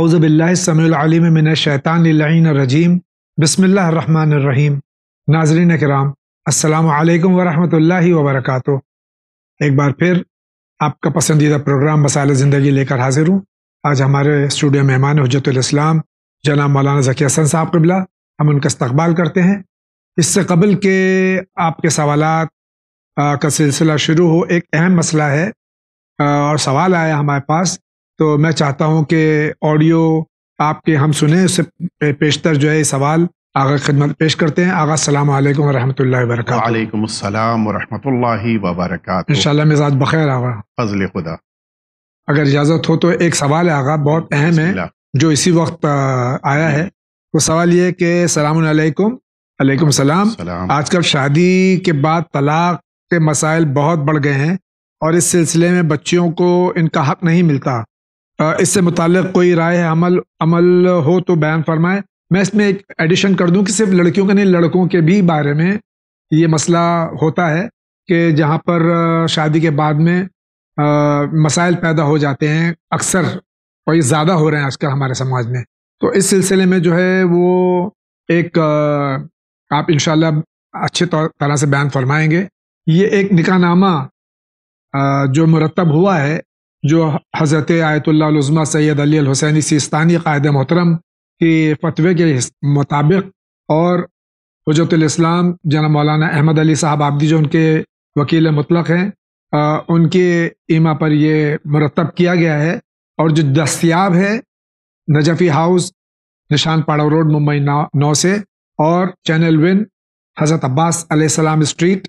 आउज़बिल्लिमिनशैतानरजीम बसमीम नाजरीन कराम असलकम वरहमत ला वरक एक बार फिर आपका पसंदीदा प्रोग्राम मसाल ज़िंदगी लेकर हाजिर हूँ आज हमारे स्टूडियो मेहमान हजरतम जनाब मौलाना जकी हसन साहब कबला हम उनका इस्तबाल करते हैं इससे कबल के आपके सवाल का सिलसिला शुरू हो एक अहम मसला है और सवाल आया हमारे पास तो मैं चाहता हूँ कि ऑडियो आपके हम सुने उससे पेशतर जो है सवाल आगा खिदमत पेश करते हैं आगा सलाम वालेकुम वरहमतुल्लाहि वरकत वालेकुम अस्सलाम वरहमतुल्लाहि वबरकत इंशाल्लाह मिजाज बखैर आगा फजल खुदा अगर इजाज़त हो तो एक सवाल है आगा बहुत अहम है जो इसी वक्त आया है तो सवाल ये कि सलाम अलैकुम सलाम आजकल शादी के बाद तलाक के मसाइल बहुत बढ़ गए हैं और इस सिलसिले में बच्चियों को इनका हक नहीं मिलता इससे मुतक कोई राय अमल अमल हो तो बयान फरमाए मैं इसमें एक एडिशन कर दूं कि सिर्फ लड़कियों के नहीं लड़कों के भी बारे में ये मसला होता है कि जहाँ पर शादी के बाद में मसाइल पैदा हो जाते हैं अक्सर और ये ज़्यादा हो रहे हैं आजकल हमारे समाज में तो इस सिलसिले में जो है वो एक आप इन अच्छे तरह से बयान फरमाएंगे ये एक नामा जो मुरतब हुआ है जो हज़रत आयतुल्लाज़मा सैद अली हुसैनी सिस्तानी कायद मोहतरम के फतवे के मुताबिक और हजरतलाम जना मौलाना अहमद अली साहब आबदी जो उनके वकील मतलक़ हैं उनके इमा पर यह मरतब किया गया है और जो दस्याब है नजफ़ी हाउस निशान पाड़ा रोड मुंबई नौ, नौ से और चैनल विन हज़रत अब्बास अलैहिस्सलाम स्ट्रीट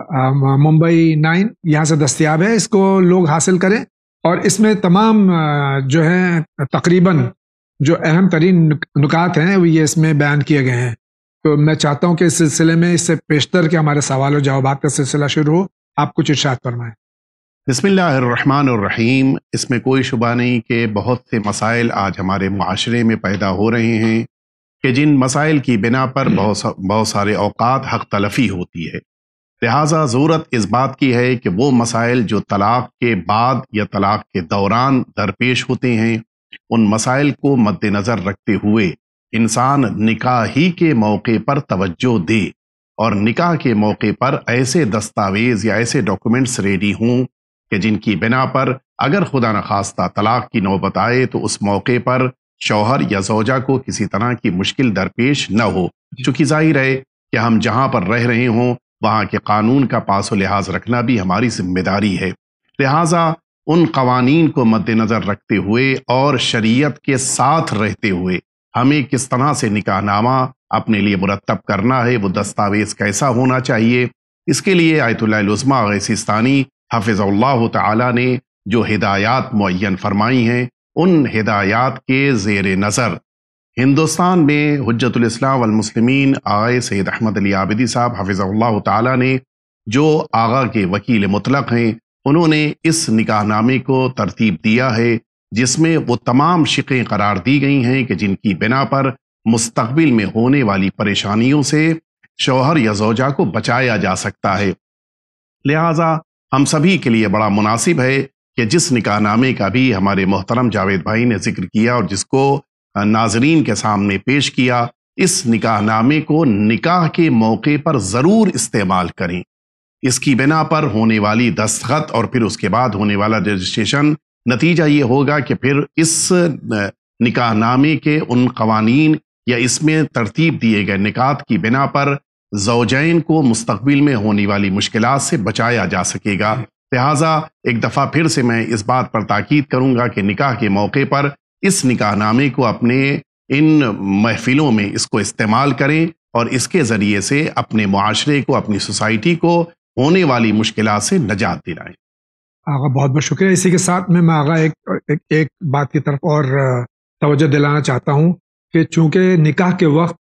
मुंबई नाइन यहाँ से दस्तियाब है इसको लोग हासिल करें और इसमें तमाम जो है तकरीबन जो अहम तरीन नुकात हैं वो ये इसमें बयान किए गए हैं तो मैं चाहता हूँ कि इस सिलसिले में इससे पेशतर के हमारे सवाल और जवाब का सिलसिला शुरू हो आप कुछ इर्शाद फरमाएं रहीम इसमें कोई शुबा नहीं कि बहुत से मसाइल आज हमारे माशरे में पैदा हो रहे हैं कि जिन मसाइल की बिना पर बहुत सा, बहुत सारे अवकात हक तलफी होती है लिहाजा ज़रूरत इस बात की है कि वो मसाइल जो तलाक के बाद या तलाक के दौरान दरपेश होते हैं उन मसाइल को मद्देनजर रखते हुए इंसान निकाह ही के मौके पर तवज्जो दे और निकाह के मौके पर ऐसे दस्तावेज़ या ऐसे डॉक्यूमेंट्स रेडी हों कि जिनकी बिना पर अगर खुदा न खास्ता तलाक की नौबत आए तो उस मौके पर शौहर या जोजा को किसी तरह की मुश्किल दरपेश न हो चूंकि जाहिर है कि हम जहां पर रह रहे हों वहाँ के कानून का पास व लिहाज रखना भी हमारी जिम्मेदारी है लिहाजा उन कवानीन को मद्देनज़र रखते हुए और शरीयत के साथ रहते हुए हमें किस तरह से निकाहनामा अपने लिए मुरतब करना है वो दस्तावेज़ कैसा होना चाहिए इसके लिए आयतुल्लाज़मा गैसिस्तानी हफिज़ल्ला ताला ने जो हिदायत मुन फरमाई हैं उन हिदायत के जेर नज़र हिंदुस्तान में हजतलाम मुसलमिन आए सैद अहमद अली आबिदी साहब हफिज़ल्ला तला ने जो आगा के वकील मुतलक हैं उन्होंने इस निकाहनामे को तरतीब दिया है जिसमें वो तमाम शिकें करार दी गई हैं कि जिनकी बिना पर मुस्तबिल में होने वाली परेशानियों से शौहर या जोजा को बचाया जा सकता है लिहाजा हम सभी के लिए बड़ा मुनासिब है कि जिस निकाहनामे का भी हमारे मोहतरम जावेद भाई ने जिक्र किया और जिसको नाजरीन के सामने पेश किया इस निकाहनामे को निकाह के मौके पर ज़रूर इस्तेमाल करें इसकी बिना पर होने वाली दस्तखत और फिर उसके बाद होने वाला रजिस्ट्रेशन नतीजा ये होगा कि फिर इस निकाहनामे के उन कवानीन या इसमें तरतीब दिए गए निकात की बिना पर जोजैन को मुस्तबिल में होने वाली मुश्किल से बचाया जा सकेगा लिहाजा एक दफ़ा फिर से मैं इस बात पर ताकीद करूंगा कि निकाह के मौके पर इस निकाहनामे को अपने इन महफिलों में इसको इस्तेमाल करें और इसके ज़रिए से अपने माशरे को अपनी सोसाइटी को होने वाली मुश्किल से नजात दिलाएं आगा बहुत बहुत शुक्रिया इसी के साथ में मैं आगा एक एक, एक बात की तरफ और तवज्जो दिलाना चाहता हूँ कि चूँकि निकाह के वक्त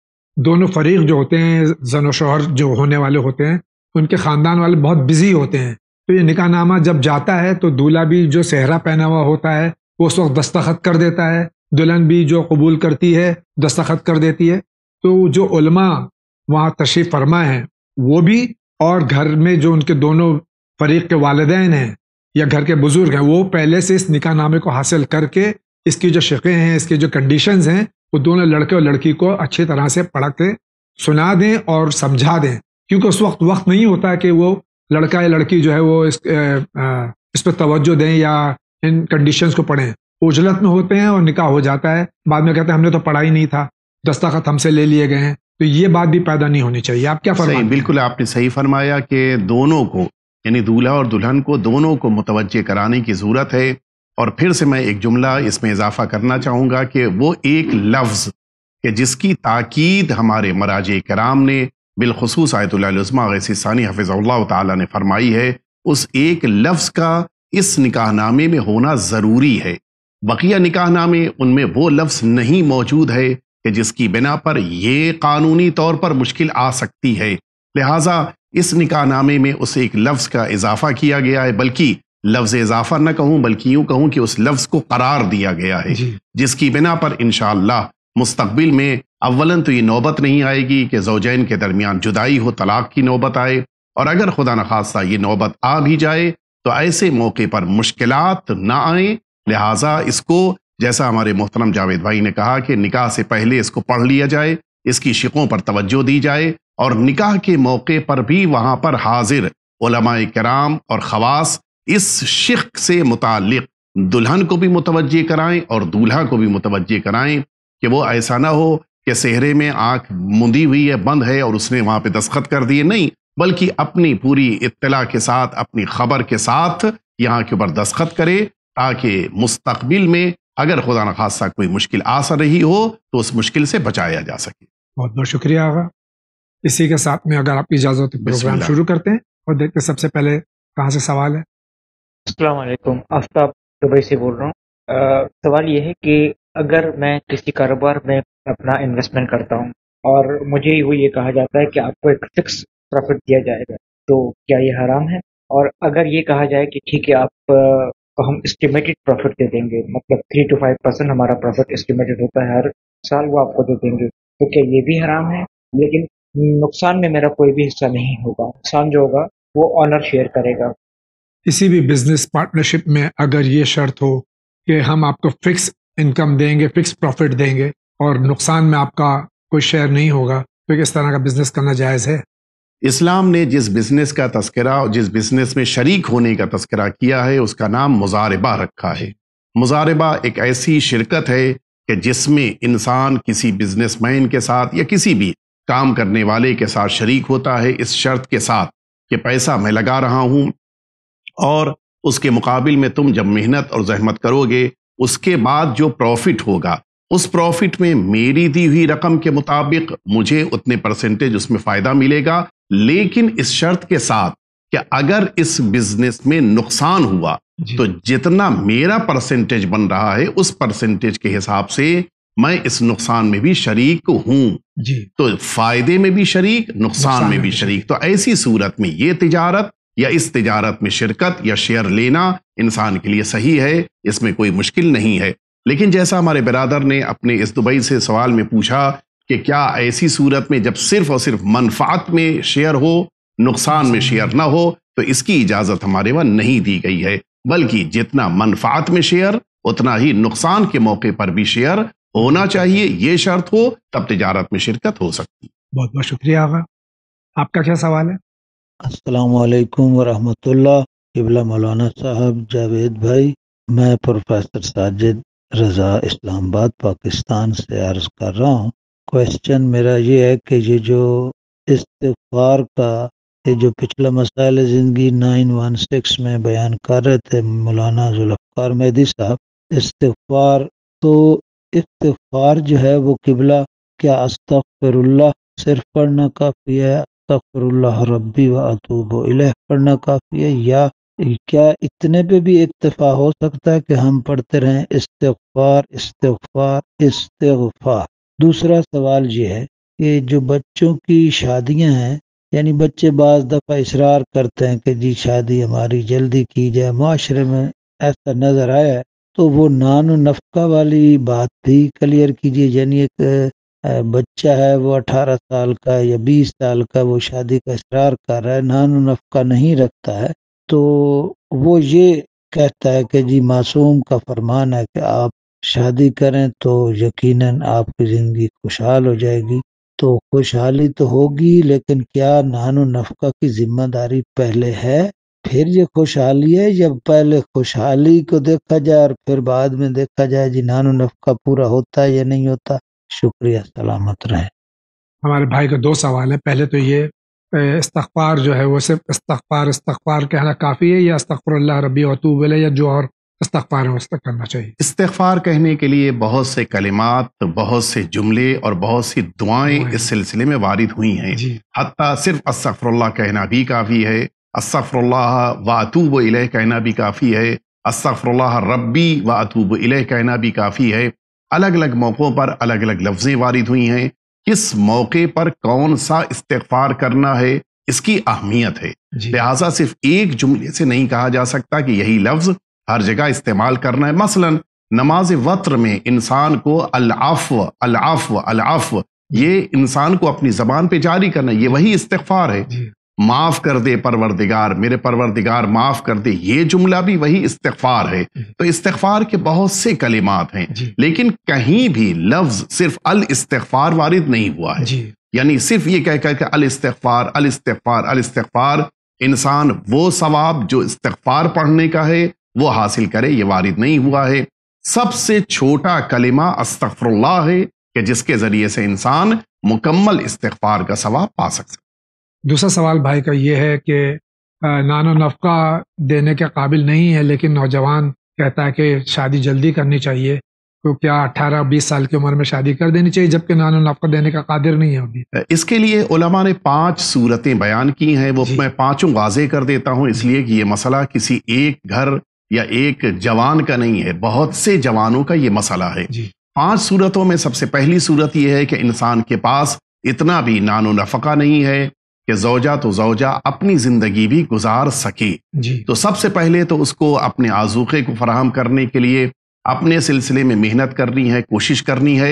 दोनों फरीक जो होते हैं जन शोहर जो होने वाले होते हैं उनके ख़ानदान वाले बहुत बिजी होते हैं तो ये नामा जब जाता है तो दूल्हा भी जो सेहरा पहना हुआ होता है वो उस वक्त दस्तखत कर देता है दुल्हन भी जो कबूल करती है दस्तखत कर देती है तो जो उलमा वहाँ तशरीफ फरमा है वो भी और घर में जो उनके दोनों फरीक के वालदेन हैं या घर के बुजुर्ग हैं वो पहले से इस निका नामे को हासिल करके इसकी जो शिकें हैं इसके जो कंडीशन हैं वो दोनों लड़के और लड़की को अच्छी तरह से पढ़ के सुना दें और समझा दें क्योंकि उस वक्त वक्त नहीं होता कि वो लड़का या लड़की जो है वो इस इस पर तोज्जो दें या इन कंडीशन को पढ़े उजलत में होते हैं और निकाह हो जाता है बाद में कहते हैं हमने तो पढ़ा ही नहीं था दस्तखत हमसे ले लिए गए हैं तो ये बात भी पैदा नहीं होनी चाहिए आप क्या फरमाए बिल्कुल आपने सही फरमाया कि दोनों को यानी दूल्हा और दुल्हन को दोनों को मुतवजह कराने की ज़रूरत है और फिर से मैं एक जुमला इसमें इजाफा करना चाहूँगा कि वो एक लफ्ज़ कि जिसकी ताकीद हमारे मराज कराम ने बिलखसूस आयतुल्लाज़मा गैसी सानी हफिज़ल्ला तरमाई फरमाई है उस एक लफ्ज़ का इस निकाहनामे में होना ज़रूरी है बकिया निकाहनामे उनमें वो लफ्ज़ नहीं मौजूद है कि जिसकी बिना पर यह कानूनी तौर पर मुश्किल आ सकती है लिहाजा इस निकाहनामे में उसे एक लफ्ज़ का इजाफा किया गया है बल्कि लफ्ज़ इजाफा न कहूँ बल्कि यूँ कहूँ कि उस लफ्ज़ को करार दिया गया है जिसकी बिना पर इन मुस्तबिल में अव्वलन तो ये नौबत नहीं आएगी कि जोजैन के दरमियान जुदाई हो तलाक की नौबत आए और अगर खुदा न खासा ये नौबत आ भी जाए तो ऐसे मौके पर मुश्किल ना आए लिहाजा इसको जैसा हमारे मोहतरम जावेद भाई ने कहा कि निकाह से पहले इसको पढ़ लिया जाए इसकी शिकों पर तवज्जो दी जाए और निकाह के मौके पर भी वहाँ पर हाजिर ओलमाए कराम और खवास इस शिक से मुतल दुल्हन को भी मुतवजह कराएं और दूल्हा को भी मुतवजह कराएं कि वो ऐसा ना हो कि सेहरे में आंख मुंदी हुई है बंद है और उसने वहाँ पे दस्खत कर दिए नहीं बल्कि अपनी पूरी इत्तला के साथ अपनी खबर के साथ यहाँ के ऊपर दस्खत करे ताकि मुस्तबिल में अगर खुदा न खासा कोई मुश्किल आ रही हो तो उस मुश्किल से बचाया जा सके बहुत बहुत शुक्रिया आगा इसी के साथ में अगर आपकी इजाज़त तो प्रोग्राम शुरू करते हैं और देखते हैं सबसे पहले कहाँ से सवाल है असलकुम आफ्ताब दुबई से बोल रहा हूँ सवाल यह है कि अगर मैं किसी कारोबार में अपना इन्वेस्टमेंट करता हूँ और मुझे वो ये कहा जाता है कि आपको एक फिक्स प्रॉफिट दिया जाएगा तो क्या ये हराम है और अगर ये कहा जाए कि ठीक है आप हम एस्टिमेटेड प्रॉफिट दे देंगे मतलब थ्री टू फाइव परसेंट हमारा प्रॉफिट एस्टिमेटेड होता है हर साल वो आपको दे देंगे तो क्या ये भी हराम है लेकिन नुकसान में मेरा कोई भी हिस्सा नहीं होगा नुकसान जो होगा वो ऑनर शेयर करेगा किसी भी बिजनेस पार्टनरशिप में अगर ये शर्त हो कि हम आपको फिक्स इनकम देंगे फिक्स प्रॉफिट देंगे और नुकसान में आपका कोई शेयर नहीं होगा तो किस तरह का बिजनेस करना जायज़ है इस्लाम ने जिस बिजनेस का तस्करा और जिस बिजनेस में शरीक होने का तस्करा किया है उसका नाम मुजारबा रखा है मुजारबा एक ऐसी शिरकत है कि जिसमें इंसान किसी बिजनेसमैन के साथ या किसी भी काम करने वाले के साथ शरीक होता है इस शर्त के साथ कि पैसा मैं लगा रहा हूँ और उसके मुकाबिल में तुम जब मेहनत और जहमत करोगे उसके बाद जो प्रॉफिट होगा उस प्रॉफिट में मेरी दी हुई रकम के मुताबिक मुझे उतने परसेंटेज उसमें फ़ायदा मिलेगा लेकिन इस शर्त के साथ कि अगर इस बिजनेस में नुकसान हुआ तो जितना मेरा परसेंटेज बन रहा है उस परसेंटेज के हिसाब से मैं इस नुकसान में भी शरीक हूं जी तो फायदे में भी शरीक नुकसान, नुकसान में भी शरीक तो ऐसी सूरत में ये तिजारत या इस तिजारत में शिरकत या शेयर लेना इंसान के लिए सही है इसमें कोई मुश्किल नहीं है लेकिन जैसा हमारे बरदर ने अपने इस दुबई से सवाल में पूछा कि क्या ऐसी सूरत में जब सिर्फ और सिर्फ मनफात में शेयर हो नुकसान में शेयर ना हो तो इसकी इजाज़त हमारे वहां नहीं दी गई है बल्कि जितना मनफात में शेयर उतना ही नुकसान के मौके पर भी शेयर होना चाहिए ये शर्त हो तब तजारत में शिरकत हो सकती बहुत बहुत शुक्रिया आगा आपका क्या सवाल है असलकम वरहमतुल्ला किबला मौलाना साहब जावेद भाई मैं प्रोफेसर साजिद रज़ा इस्लामाबाद पाकिस्तान से अर्ज़ कर रहा हूँ क्वेश्चन मेरा ये है कि ये जो इस्तगफार का ये जो पिछला मसाइल ज़िंदगी 916 में बयान कर रहे थे मौलाना जुल्फ़ार मेहदी साहब इस्तार तो इस्तगफार जो है वो किबला क्या अस्तफ़िरुल्लाह सिर्फ पढ़ना काफ़ी है अस्तफ़िरुल्लाह रब्बी व अतूब इलह पढ़ना काफ़ी है या क्या इतने पे भी इतफा हो सकता है कि हम पढ़ते रहें इस्तफार इस्तफार इस्तफार दूसरा सवाल ये है कि जो बच्चों की शादियाँ हैं यानी बच्चे बाज़ दफ़ा इसरार करते हैं कि जी शादी हमारी जल्दी की जाए माशरे में ऐसा नज़र आया तो वो नान नफका वाली बात भी क्लियर कीजिए यानी एक बच्चा है वो अठारह साल का या बीस साल का वो शादी का इसरार कर रहा है नान नफका नहीं रखता है तो वो ये कहता है कि जी मासूम का फरमान है कि आप शादी करें तो यकीनन आपकी ज़िंदगी खुशहाल हो जाएगी तो खुशहाली तो होगी लेकिन क्या नानो नफका की ज़िम्मेदारी पहले है फिर ये खुशहाली है जब पहले खुशहाली को देखा जाए और फिर बाद में देखा जाए जी नानो नफका पूरा होता है या नहीं होता शुक्रिया सलामत रहे हमारे भाई का दो सवाल है पहले तो ये इस्तार जो है वो सिर्फ इस्तार इस्तार कहना काफ़ी है या इस्तर रबी वतूब या जो और इस्तफार करना चाहिए इस्तफार कहने के लिए बहुत से कलिमात बहुत से जुमले और बहुत सी दुआएं इस सिलसिले में वारिद हुई हैं हती सिर्फ असफ़रल्ला कहना भी काफ़ी है असफ़रल्ला वातूब इलह कहना भी काफ़ी है असफ़रल्ला रब्बी वातूब इलह कहना भी काफ़ी है अलग अलग मौक़ों पर अलग अलग लफ्ज़ें वारिद हुई हैं किस मौके पर कौन सा इस्तफार करना है इसकी अहमियत है लिहाजा सिर्फ एक जुमले से नहीं कहा जा सकता कि यही लफ्ज़ हर जगह इस्तेमाल करना है मसलन नमाज वत्र में इंसान को अलाफ अलाफ अलाफ ये इंसान को अपनी जबान पे जारी करना ये वही इस्तफार है माफ कर दे परवरदिगार मेरे परवरदिगार माफ कर दे ये जुमला भी वही इस्तफार है तो इस्तफार के बहुत से कलिमात हैं लेकिन कहीं भी लफ्ज सिर्फ अल इस्तफार वारिद नहीं हुआ है यानी सिर्फ ये कह कहकर के अल इस्तफार अल इस्तफार अल इस्तफार इंसान वो सवाब जो इस्तफार पढ़ने का है वो हासिल करे ये वारिद नहीं हुआ है सबसे छोटा कलिमा अस्तफरल्ला है कि जिसके जरिए से इंसान मुकम्मल इस्तफार का सवाब पा सकता दूसरा सवाल भाई का यह है कि नानो नफका देने के काबिल नहीं है लेकिन नौजवान कहता है कि शादी जल्दी करनी चाहिए तो क्या अठारह बीस साल की उम्र में शादी कर देनी चाहिए जबकि नानो नफका देने का कादिर नहीं है अभी इसके लिए उलमा ने पांच सूरतें बयान की हैं वो मैं पांचों वाजे कर देता हूँ इसलिए कि ये मसला किसी एक घर या एक जवान का नहीं है बहुत से जवानों का ये मसला है पांच सूरतों में सबसे पहली सूरत यह है कि इंसान के पास इतना भी नानो नफका नहीं है कि जोजा तो जोजा अपनी जिंदगी भी गुजार सके तो सबसे पहले तो उसको अपने आजूक़े को फराहम करने के लिए अपने सिलसिले में मेहनत करनी है कोशिश करनी है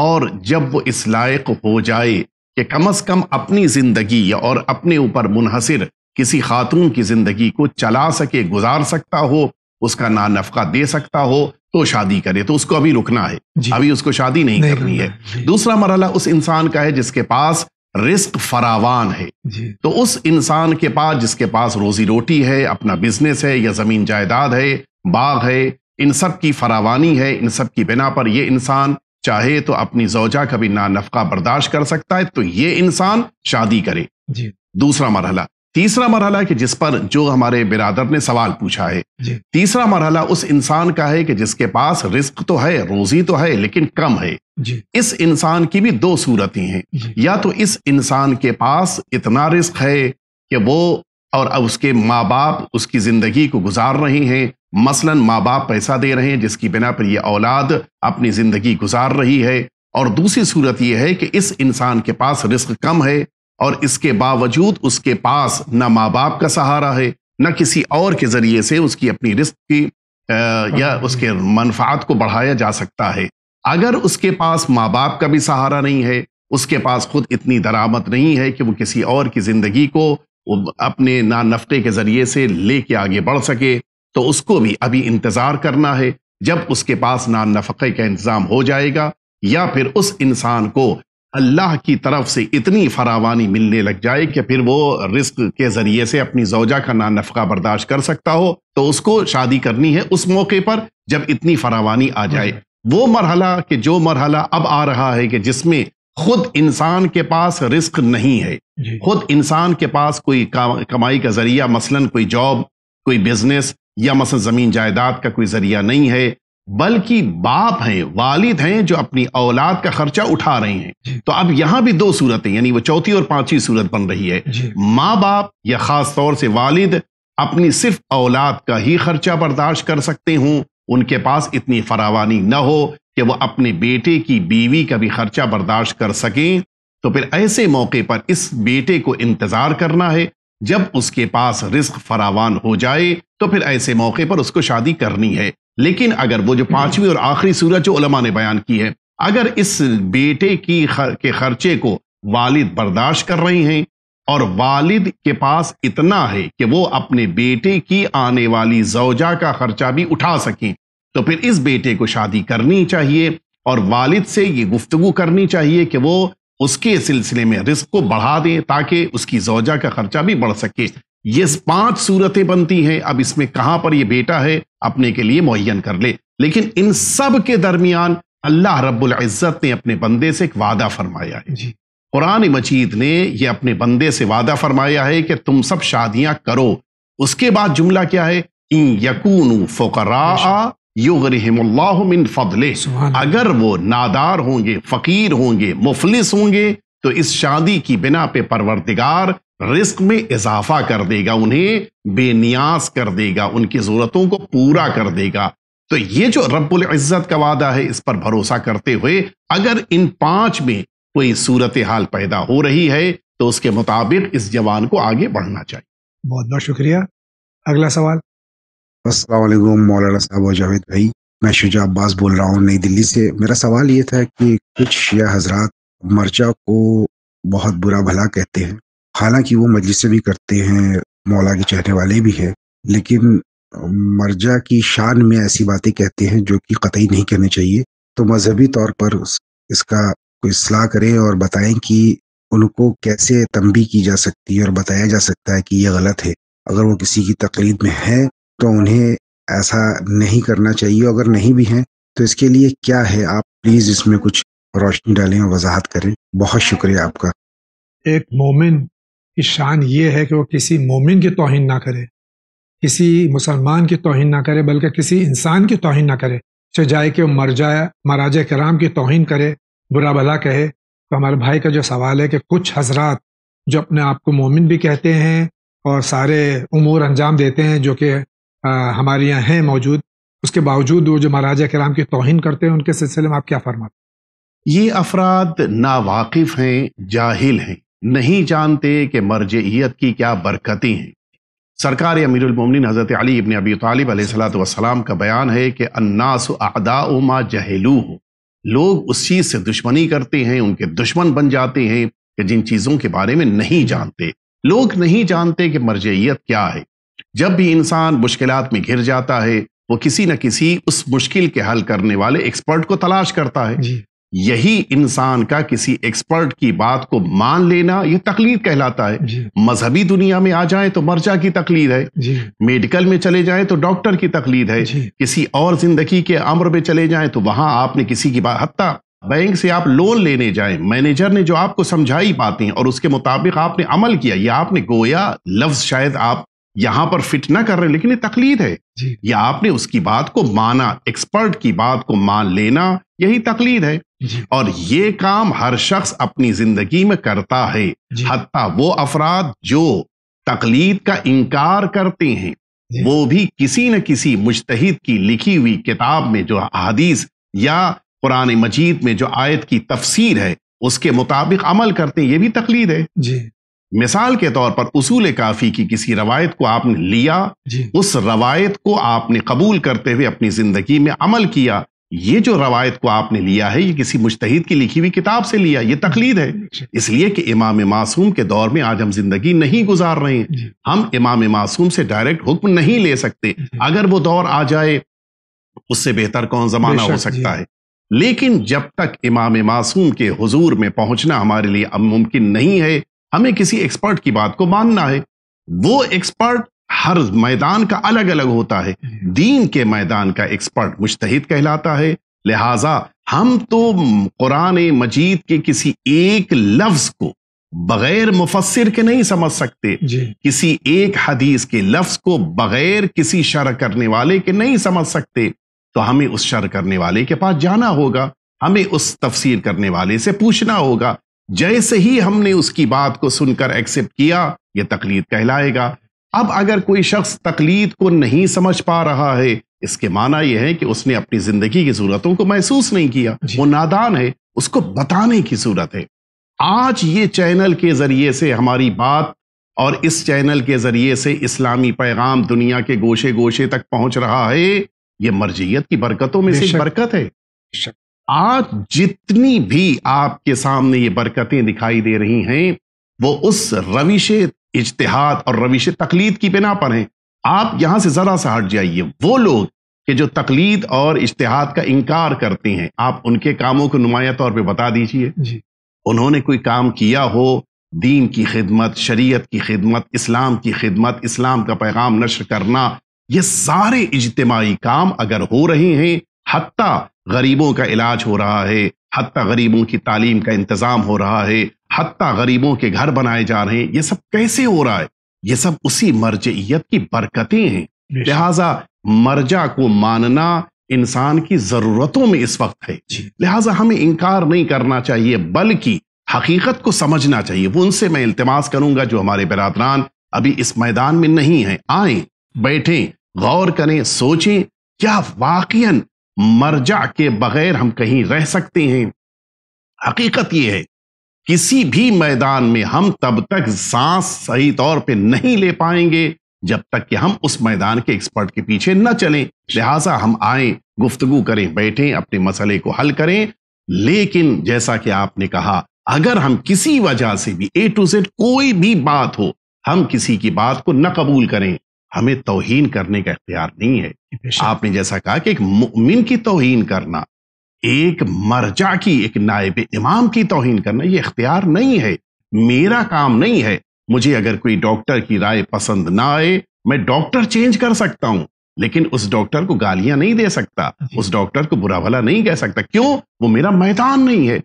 और जब वो इस लायक हो जाए कि कम अज़ कम अपनी ज़िंदगी और अपने ऊपर मुनहसर किसी खातून की ज़िंदगी को चला सके गुजार सकता हो उसका ना नफका दे सकता हो तो शादी करे तो उसको अभी रुकना है अभी उसको शादी नहीं, नहीं करनी है दूसरा मरहला उस इंसान का है जिसके पास रिस्क फरावान है तो उस इंसान के पास जिसके पास रोजी रोटी है अपना बिजनेस है या जमीन जायदाद है बाग है इन सब की फरावानी है इन सब की बिना पर यह इंसान चाहे तो अपनी जोजा का भी ना नफका बर्दाश्त कर सकता है तो ये इंसान शादी करे दूसरा मरहला तीसरा मरहला कि जिस पर जो हमारे बिरादर ने सवाल पूछा है तीसरा मरहला उस इंसान का है कि जिसके पास रिस्क तो है रोजी तो है लेकिन कम है इस इंसान की भी दो सूरतें हैं या तो इस इंसान के पास इतना रिस्क है कि वो और अब उसके माँ बाप उसकी ज़िंदगी को गुजार रहे हैं मसलन माँ बाप पैसा दे रहे हैं जिसकी बिना पर यह औलाद अपनी ज़िंदगी गुजार रही है और दूसरी सूरत यह है कि इस इंसान के पास रिस्क कम है और इसके बावजूद उसके पास न माँ बाप का सहारा है न किसी और के जरिए से उसकी अपनी रिस्क की या उसके मनफात को बढ़ाया जा सकता है अगर उसके पास माँ बाप का भी सहारा नहीं है उसके पास खुद इतनी दरामद नहीं है कि वो किसी और की ज़िंदगी को अपने ना नफ्टे के ज़रिए से ले के आगे बढ़ सके तो उसको भी अभी इंतज़ार करना है जब उसके पास ना नफ़े का इंतज़ाम हो जाएगा या फिर उस इंसान को अल्लाह की तरफ से इतनी फरावानी मिलने लग जाए कि फिर वो रिस्क के ज़रिए से अपनी जोजा का ना नफका बर्दाश्त कर सकता हो तो उसको शादी करनी है उस मौके पर जब इतनी फरावानी आ जाए हम्म। वो मरहला कि जो मरहला अब आ रहा है कि जिसमें खुद इंसान के पास रिस्क नहीं है खुद इंसान के पास कोई कमाई का जरिया मसलन कोई जॉब कोई बिजनेस या मसलन ज़मीन जायदाद का कोई जरिया नहीं है बल्कि बाप हैं वालिद हैं जो अपनी औलाद का खर्चा उठा रहे हैं तो अब यहां भी दो सूरतें यानी वो चौथी और पांचवी सूरत बन रही है माँ बाप या खास तौर से वालिद अपनी सिर्फ औलाद का ही खर्चा बर्दाश्त कर सकते हों उनके पास इतनी फरावानी न हो कि वह अपने बेटे की बीवी का भी खर्चा बर्दाश्त कर सकें तो फिर ऐसे मौके पर इस बेटे को इंतजार करना है जब उसके पास रिस्क फरावान हो जाए तो फिर ऐसे मौके पर उसको शादी करनी है लेकिन अगर वो जो पांचवी और आखिरी सूरत जो उलमा ने बयान की है अगर इस बेटे की खर, के खर्चे को वालिद बर्दाश्त कर रहे हैं और वालिद के पास इतना है कि वो अपने बेटे की आने वाली जौजा का खर्चा भी उठा सकें तो फिर इस बेटे को शादी करनी चाहिए और वालिद से ये गुफ्तु करनी चाहिए कि वो उसके सिलसिले में रिस्क को बढ़ा दें ताकि उसकी जौजा का खर्चा भी बढ़ सके ये पांच सूरतें बनती हैं अब इसमें कहां पर ये बेटा है अपने के लिए मुन कर ले लेकिन इन सब के दरमियान अल्लाह रब्बुल इज़्ज़त ने अपने बंदे से एक वादा फरमाया है जी कुरान मजीद ने यह अपने बंदे से वादा फरमाया है कि तुम सब शादियां करो उसके बाद जुमला क्या है इन यकून फ़ुकरा युगरहमुल्लाह फदले अगर वो नादार होंगे फकीर होंगे मुफलिस होंगे तो इस शादी की बिना पे परवरदिगार रिस्क में इजाफा कर देगा उन्हें बेनियाज कर देगा उनकी जरूरतों को पूरा कर देगा तो ये जो रब्बुल इज्जत का वादा है इस पर भरोसा करते हुए अगर इन पांच में कोई सूरत हाल पैदा हो रही है तो उसके मुताबिक इस जवान को आगे बढ़ना चाहिए बहुत बहुत शुक्रिया अगला सवाल असल मौलाना साहब और जावेद भाई मैं शुजा अब्बास बोल रहा हूँ नई दिल्ली से मेरा सवाल ये था कि कुछ शिया हजरात मर्चा को बहुत बुरा भला कहते हैं हालांकि वो मजलिसें भी करते हैं, मौला के चाहने वाले भी हैं, लेकिन मर्ज़ा की शान में ऐसी बातें कहते हैं जो कि कतई नहीं कहनी चाहिए। तो मज़हबी तौर पर उस इसका कोई सलाह करें और बताएं कि उनको कैसे तंबी की जा सकती है और बताया जा सकता है कि यह गलत है। अगर वो किसी की तक़लीद में है तो उन्हें ऐसा नहीं करना चाहिए, अगर नहीं भी हैं, तो इसके लिए क्या है? आप प्लीज़ इसमें कुछ रोशनी डालें और वज़ाहत करें। बहुत शुक्रिया आपका। एक मोमिन की शान ये है कि वो किसी मोमिन की तोहन ना करे किसी मुसलमान की तोहन ना करे बल्कि किसी इंसान की तोहन ना करे चाहे जाए कि वो मर जाए महाराज कराम की तोहन करे बुरा भला कहे तो हमारे भाई का जो सवाल है कि कुछ हजरात जो अपने आप को मोमिन भी कहते हैं और सारे उमूर अंजाम देते हैं जो कि हमारे यहाँ हैं मौजूद उसके बावजूद वो जो महाराज कराम की तोहन करते हैं उनके सिलसिले में आप क्या फरमाते ये अफराद नावाकिफ हैं जाहिल हैं नहीं जानते कि मरजियत की क्या बरकतें हैं सरकार अमीरमिन हज़रत अली इबन अबी तालिब सलाम का बयान है कि अन्नास अदा जहलू हो लोग उस चीज़ से दुश्मनी करते हैं उनके दुश्मन बन जाते हैं कि जिन चीज़ों के बारे में नहीं जानते लोग नहीं जानते कि मरजियत क्या है जब भी इंसान मुश्किल में घिर जाता है वो किसी न किसी उस मुश्किल के हल करने वाले एक्सपर्ट को तलाश करता है यही इंसान का किसी एक्सपर्ट की बात को मान लेना ये तकलीद कहलाता है मजहबी दुनिया में आ जाए तो मर्जा की तकलीद है मेडिकल में चले जाए तो डॉक्टर की तकलीद है किसी और जिंदगी के अम्र में चले जाए तो वहां आपने किसी की बात हत्या बैंक से आप लोन लेने जाए मैनेजर ने जो आपको समझाई है और उसके मुताबिक आपने अमल किया या आपने गोया लफ्ज शायद आप यहां पर फिट ना कर रहे लेकिन ये तकलीद है या आपने उसकी बात को माना एक्सपर्ट की बात को मान लेना यही तकलीद है और ये काम हर शख्स अपनी जिंदगी में करता है हत्ता वो अफराद जो तकलीद का इनकार करते हैं वो भी किसी न किसी मुश्तहिद की लिखी हुई किताब में जो अदीस या कुरान मजीद में जो आयत की तफसीर है उसके मुताबिक अमल करते हैं ये भी तकलीद है जी मिसाल के तौर पर उसूल काफी की किसी रवायत को आपने लिया उस रवायत को आपने कबूल करते हुए अपनी जिंदगी में अमल किया ये जो रवायत को आपने लिया है ये किसी मुश्तहिद की लिखी हुई किताब से लिया ये तकलीद है इसलिए कि इमाम मासूम के दौर में आज हम जिंदगी नहीं गुजार रहे हैं हम इमाम मासूम से डायरेक्ट हुक्म नहीं ले सकते अगर वो दौर आ जाए उससे बेहतर कौन जमाना हो सकता है लेकिन जब तक इमाम मासूम के हुजूर में पहुंचना हमारे लिए अब मुमकिन नहीं है हमें किसी एक्सपर्ट की बात को मानना है वो एक्सपर्ट हर मैदान का अलग अलग होता है दीन के मैदान का एक्सपर्ट मुश्तहिद कहलाता है लिहाजा हम तो कुरान मजीद के किसी एक लफ्ज को बगैर मुफसर के नहीं समझ सकते किसी एक हदीस के लफ्ज को बगैर किसी शर करने वाले के नहीं समझ सकते तो हमें उस शर करने वाले के पास जाना होगा हमें उस तफसीर करने वाले से पूछना होगा जैसे ही हमने उसकी बात को सुनकर एक्सेप्ट किया यह तकलीद कहलाएगा अब अगर कोई शख्स तकलीद को नहीं समझ पा रहा है इसके माना यह है कि उसने अपनी जिंदगी की जरूरतों को महसूस नहीं किया वो नादान है उसको बताने की जरूरत है आज ये चैनल के जरिए से हमारी बात और इस चैनल के जरिए से इस्लामी पैगाम दुनिया के गोशे गोशे तक पहुंच रहा है ये मर्जियत की बरकतों में से बरकत है आज जितनी भी आपके सामने ये बरकतें दिखाई दे रही हैं वो उस रविश इज्तहाद और रविश तकलीद की बिना पर हैं आप यहां से जरा सा हट जाइए वो लोग कि जो तकलीद और इज्तहाद का इनकार करते हैं आप उनके कामों को नुमाया तौर पर बता दीजिए उन्होंने कोई काम किया हो दीन की खिदमत शरीयत की खिदमत इस्लाम की खिदमत इस्लाम का पैगाम नशर करना ये सारे इजतमाही काम अगर हो रहे हैं हती गरीबों का इलाज हो रहा है हती गरीबों की तालीम का इंतज़ाम हो रहा है हत्या गरीबों के घर बनाए जा रहे हैं ये सब कैसे हो रहा है ये सब उसी मर्जियत की बरकतें हैं लिहाजा मर्जा को मानना इंसान की जरूरतों में इस वक्त है लिहाजा हमें इनकार नहीं करना चाहिए बल्कि हकीकत को समझना चाहिए वो उनसे मैं इल्तमास करूंगा जो हमारे बरादरान अभी इस मैदान में नहीं है आए बैठें गौर करें सोचें क्या वाकई मर्जा के बगैर हम कहीं रह सकते हैं हकीकत यह है किसी भी मैदान में हम तब तक सांस सही तौर पे नहीं ले पाएंगे जब तक कि हम उस मैदान के एक्सपर्ट के पीछे न चलें लिहाजा हम आए गुफ्तगु करें बैठें अपने मसले को हल करें लेकिन जैसा कि आपने कहा अगर हम किसी वजह से भी ए टू जेड कोई भी बात हो हम किसी की बात को न कबूल करें हमें तोहीन करने का इख्तियार नहीं है आपने जैसा कहा कि एक मुमिन की तोहीन करना एक मरजा की एक नायब इमाम की तोहिन करना ये इख्तियार नहीं है मेरा काम नहीं है मुझे अगर कोई डॉक्टर की राय पसंद ना आए मैं डॉक्टर चेंज कर सकता हूं लेकिन उस डॉक्टर को गालियां नहीं दे सकता उस डॉक्टर को बुरा भला नहीं कह सकता क्यों वो मेरा मैदान नहीं है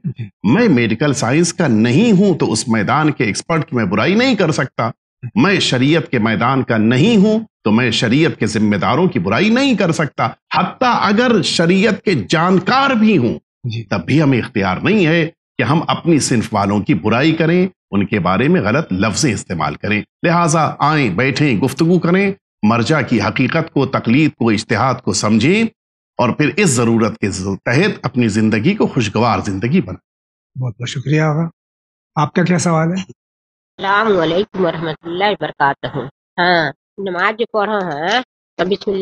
मैं मेडिकल साइंस का नहीं हूं तो उस मैदान के एक्सपर्ट की मैं बुराई नहीं कर सकता मैं शरीयत के मैदान का नहीं हूं तो मैं शरीयत के जिम्मेदारों की बुराई नहीं कर सकता हत्ता अगर शरीयत के जानकार भी हूं तब भी हमें इख्तियार नहीं है कि हम अपनी सिंफ वालों की बुराई करें उनके बारे में गलत लफ्जें इस्तेमाल करें लिहाजा आए बैठें गुफ्तगु करें मर्जा की हकीकत को तकलीद को इश्तहाद को समझें और फिर इस ज़रूरत के तहत अपनी ज़िंदगी को खुशगवार ज़िंदगी बनाए बहुत बहुत शुक्रिया आपका क्या सवाल है अस्सलाम वरम वरक हाँ नमाज जो पढ़ो है तो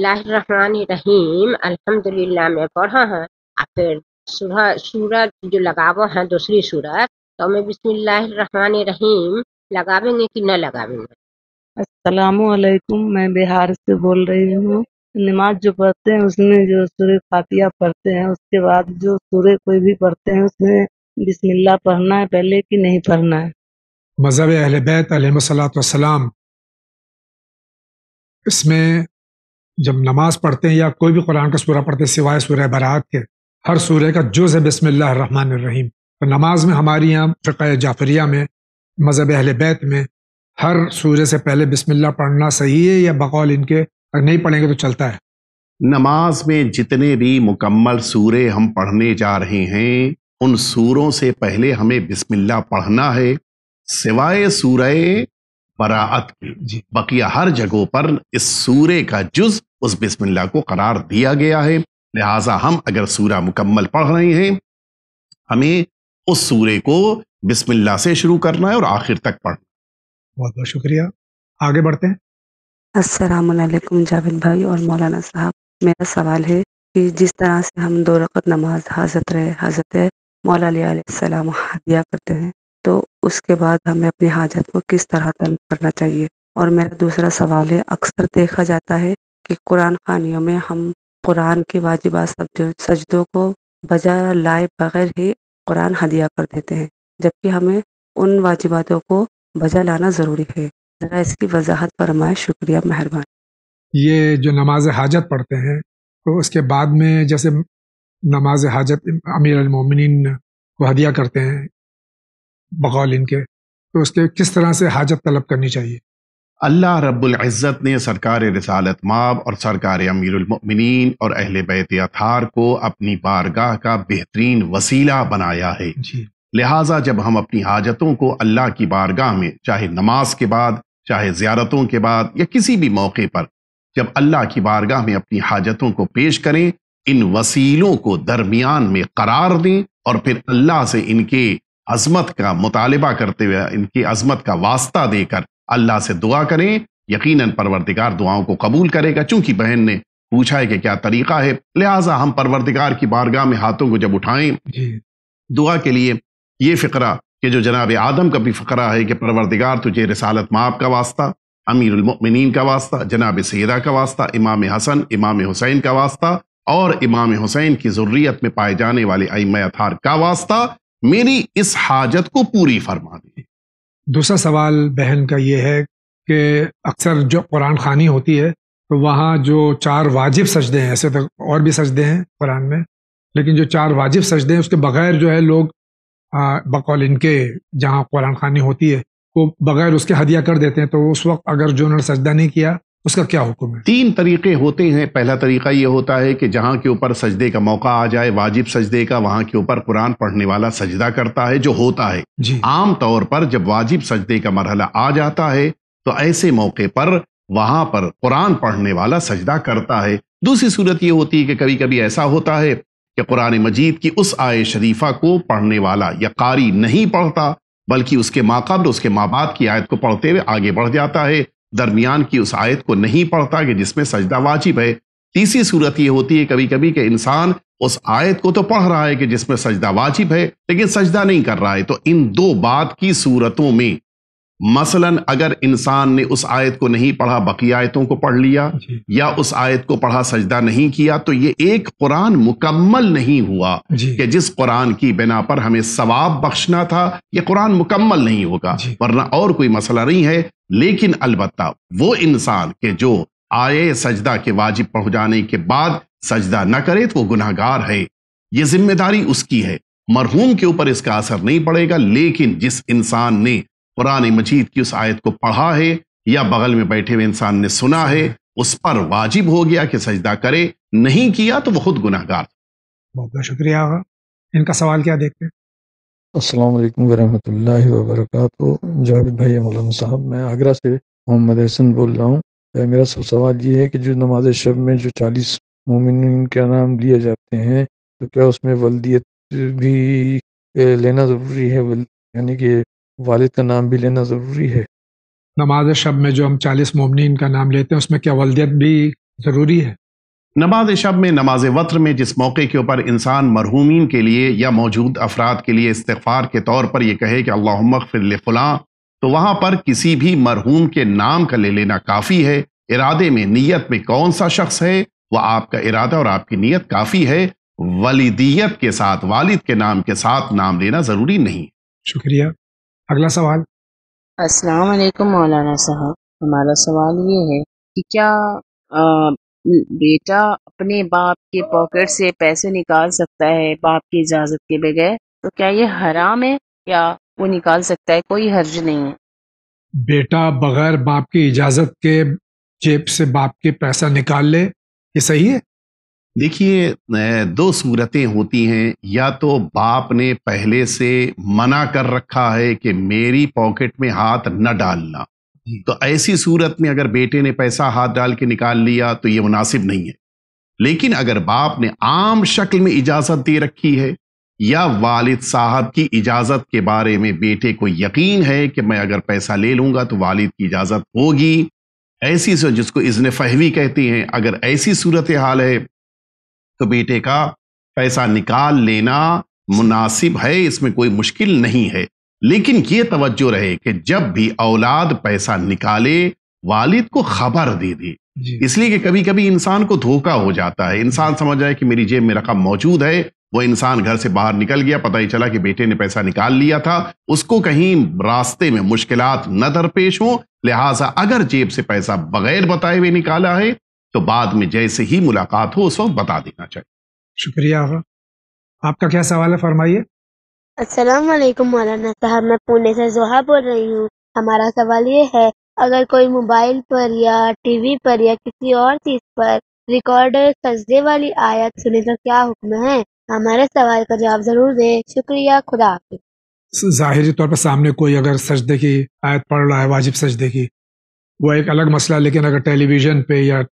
रहीम अल्हम्दुलिल्लाह में पढ़ा है और फिर सुबह सूरत जो लगाव है दूसरी सूरत तो में रहीम लगावेंगे कि न लगावेंगे असलकुम मैं बिहार से बोल रही हूँ नमाज जो पढ़ते हैं उसमें जो सूर्य फातिया पढ़ते हैं उसके बाद जो सूर्य कोई भी पढ़ते हैं उसमें बिस्मिल्ला पढ़ना है पहले कि नहीं पढ़ना है मज़हब अहल बैत सलाम इसमें जब नमाज़ पढ़ते हैं या कोई भी कुरान का सूर्य पढ़ते सिवाय सूर बरात के हर सूर्य का जुज़ है बसमीम तो नमाज में हमारे यहाँ फ़िक जाफरिया में मज़हब अहल बैत में हर सूर्य से पहले बिस्मिल्लाह पढ़ना सही है या बकौल इनके अगर नहीं पढ़ेंगे तो चलता है नमाज में जितने भी मुकम्मल सूर्य हम पढ़ने जा रहे हैं उन सूरों से पहले हमें बिस्मिल्लाह पढ़ना है सिवाय सूरह बरात के बकिया हर जगहों पर इस सूर्य का जुज उस बिस्मिल्लाह को करार दिया गया है लिहाजा हम अगर सूरा मुकम्मल पढ़ रहे हैं हमें उस सूर्य को बिस्मिल्लाह से शुरू करना है और आखिर तक पढ़ना बहुत बहुत शुक्रिया आगे बढ़ते हैं असलकुम जावेद भाई और मौलाना साहब मेरा सवाल है कि जिस तरह से हम दो रकत नमाज हाजत रहे हाजत मौला सलाम करते हैं उसके बाद हमें अपनी हाजत को किस तरह तलब करना चाहिए और मेरा दूसरा सवाल है अक्सर देखा जाता है कि कुरान खानियों में हम कुरान के वाजिबा सजदों को बजा लाए बगैर ही कुरान हदिया कर देते हैं जबकि हमें उन वाजिबातों को बजा लाना ज़रूरी है ज़रा इसकी वजाहत फरमाए शुक्रिया मेहरबान ये जो नमाज हाजत पढ़ते हैं तो उसके बाद में जैसे नमाज हाजत अमीर अमीरमिन को हदिया करते हैं बकौल इनके तो उसके किस तरह से हाजत तलब करनी चाहिए अल्लाह रब्ज़त ने सरकार रसालत माब और सरकार अमीरमिन और अहल बैत अथार को अपनी बारगाह का बेहतरीन वसीला बनाया है लिहाजा जब हम अपनी हाजतों को अल्लाह की बारगाह में चाहे नमाज के बाद चाहे ज्यारतों के बाद या किसी भी मौके पर जब अल्लाह की बारगाह में अपनी हाजतों को पेश करें इन वसीलों को दरमियान में करार दें और फिर अल्लाह से इनके अजमत का मुतालबा करते हुए इनकी अजमत का वास्ता देकर अल्लाह से दुआ करें यकीन परवरदिगार दुआओं को कबूल करेगा चूंकि बहन ने पूछा है कि क्या तरीका है लिहाजा हम परवरदिगार की बारगाह में हाथों को जब उठाएं दुआ के लिए ये फ़िक्रा कि जो जनाब आदम का भी फकर है कि परवरदिगार तुझे रसालत माप का वास्ता अमीरमिन का वास्ता जनाब सैदा का वास्ता इमाम हसन इमाम हुसैन का वास्ता और इमाम हुसैन की ज़रूरीत में पाए जाने वाले अम अथार का वास्ता मेरी इस हाजत को पूरी फरमा दे दूसरा सवाल बहन का ये है कि अक्सर जो कुरान खानी होती है तो वहाँ जो चार वाजिब सजदे हैं ऐसे तो और भी सजदे हैं कुरान में लेकिन जो चार वाजिब सजदे हैं उसके बगैर जो है लोग बकौल इनके जहाँ कुरान खानी होती है वो बगैर उसके हदिया कर देते हैं तो उस वक्त अगर जो उन्होंने सजदा नहीं किया उसका क्या हुक्म है तीन तरीके होते हैं पहला तरीका ये होता है कि जहाँ के ऊपर सजदे का मौका आ जाए वाजिब सजदे का वहाँ के ऊपर कुरान पढ़ने वाला सजदा करता है जो होता है आम तौर पर जब वाजिब सजदे का मरहला आ जाता है तो ऐसे मौके पर वहां पर कुरान पढ़ने वाला सजदा करता है दूसरी सूरत यह होती है कि कभी कभी ऐसा होता है कि कुरान मजीद की उस आय शरीफा को पढ़ने वाला या कारी नहीं पढ़ता बल्कि उसके माकबल उसके माँ बाप की आयत को पढ़ते हुए आगे बढ़ जाता है दरमियान की उस आयत को नहीं पढ़ता कि जिसमें सजदा वाजिब है तीसरी सूरत यह होती है कभी कभी कि इंसान उस आयत को तो पढ़ रहा है कि जिसमें सजदा वाजिब है लेकिन सजदा नहीं कर रहा है तो इन दो बात की सूरतों में मसलन अगर इंसान ने उस आयत को नहीं पढ़ा बाकी आयतों को पढ़ लिया या उस आयत को पढ़ा सजदा नहीं किया तो ये एक कुरान मुकम्मल नहीं हुआ कि जिस कुरान की बिना पर हमें सवाब बख्शना था ये कुरान मुकम्मल नहीं होगा वरना और कोई मसला नहीं है लेकिन अलबत् वो इंसान के जो आए सजदा के वाजिब पहुंचाने जाने के बाद सजदा न करे तो वो गुनाहगार है ये जिम्मेदारी उसकी है मरहूम के ऊपर इसका असर नहीं पड़ेगा लेकिन जिस इंसान ने पुरानी मजीद की उस आयत को पढ़ा है या बगल में बैठे हुए इंसान ने सुना है उस पर वाजिब हो गया कि सजदा करे नहीं किया तो वह खुद गुनाहगार बहुत बहुत शुक्रिया इनका सवाल क्या देखते हैं असलकम वरहमल वबरक जावेद भाई मौलाना साहब मैं आगरा से मोहम्मद अहसन बोल रहा हूँ मेरा सब सवाल ये है कि जो नमाज शब में जो चालीस मोमिन का नाम लिए जाते हैं तो क्या उसमें वलदियत भी लेना ज़रूरी है यानी कि वालिद का नाम भी लेना ज़रूरी है नमाज शब में जो हम चालीस मोमिन का नाम लेते हैं उसमें क्या वलदियत भी ज़रूरी है नमाज शब में नमाज वत्र में जिस मौके के ऊपर इंसान मरहूमिन के लिए या मौजूद अफराद के लिए इस्तफार के तौर पर यह कहे कि अल्लाह फ़ुला तो वहाँ पर किसी भी मरहूम के नाम का ले लेना काफ़ी है इरादे में नीयत में कौन सा शख्स है वह आपका इरादा और आपकी नीयत काफ़ी है वलीदियत के साथ वालिद के नाम के साथ नाम लेना ज़रूरी नहीं शुक्रिया अगला सवाल अस्सलाम मौलाना साहब हमारा सवाल ये है कि क्या बेटा अपने बाप के पॉकेट से पैसे निकाल सकता है बाप की इजाजत के बगैर तो क्या ये हराम है या वो निकाल सकता है कोई हर्ज नहीं है बेटा बगैर बाप की इजाजत के जेब से बाप के पैसा निकाल ले ये सही है देखिए दो सूरतें होती हैं या तो बाप ने पहले से मना कर रखा है कि मेरी पॉकेट में हाथ न डालना तो ऐसी सूरत में अगर बेटे ने पैसा हाथ डाल के निकाल लिया तो ये मुनासिब नहीं है लेकिन अगर बाप ने आम शक्ल में इजाजत दे रखी है या वालिद साहब की इजाजत के बारे में बेटे को यकीन है कि मैं अगर पैसा ले लूंगा तो वालिद की इजाजत होगी ऐसी सूरत जिसको इज्न फहवी कहती हैं अगर ऐसी सूरत हाल है तो बेटे का पैसा निकाल लेना मुनासिब है इसमें कोई मुश्किल नहीं है लेकिन ये तवज्जो रहे कि जब भी औलाद पैसा निकाले वालिद को खबर दे दे इसलिए कि कभी कभी इंसान को धोखा हो जाता है इंसान समझ जाए कि मेरी जेब में रकम मौजूद है वो इंसान घर से बाहर निकल गया पता ही चला कि बेटे ने पैसा निकाल लिया था उसको कहीं रास्ते में मुश्किल न दरपेश हो लिहाजा अगर जेब से पैसा बगैर बताए हुए निकाला है तो बाद में जैसे ही मुलाकात हो उस वक्त बता देना चाहिए शुक्रिया आपका क्या सवाल है फरमाइए अस्सलाम मौलाना साहब मैं पुणे से जोहा बोल रही हूँ हमारा सवाल ये है अगर कोई मोबाइल पर या टीवी पर या किसी और चीज़ पर रिकॉर्ड सजदे वाली आयत सुने तो क्या हुक्म है हमारे सवाल का जवाब ज़रूर दे शुक्रिया खुदा ज़ाहिर तौर पर सामने कोई अगर सजदे की आयत पढ़ रहा है वाजिब सजदे की वो एक अलग मसला लेकिन अगर टेलीविज़न पे या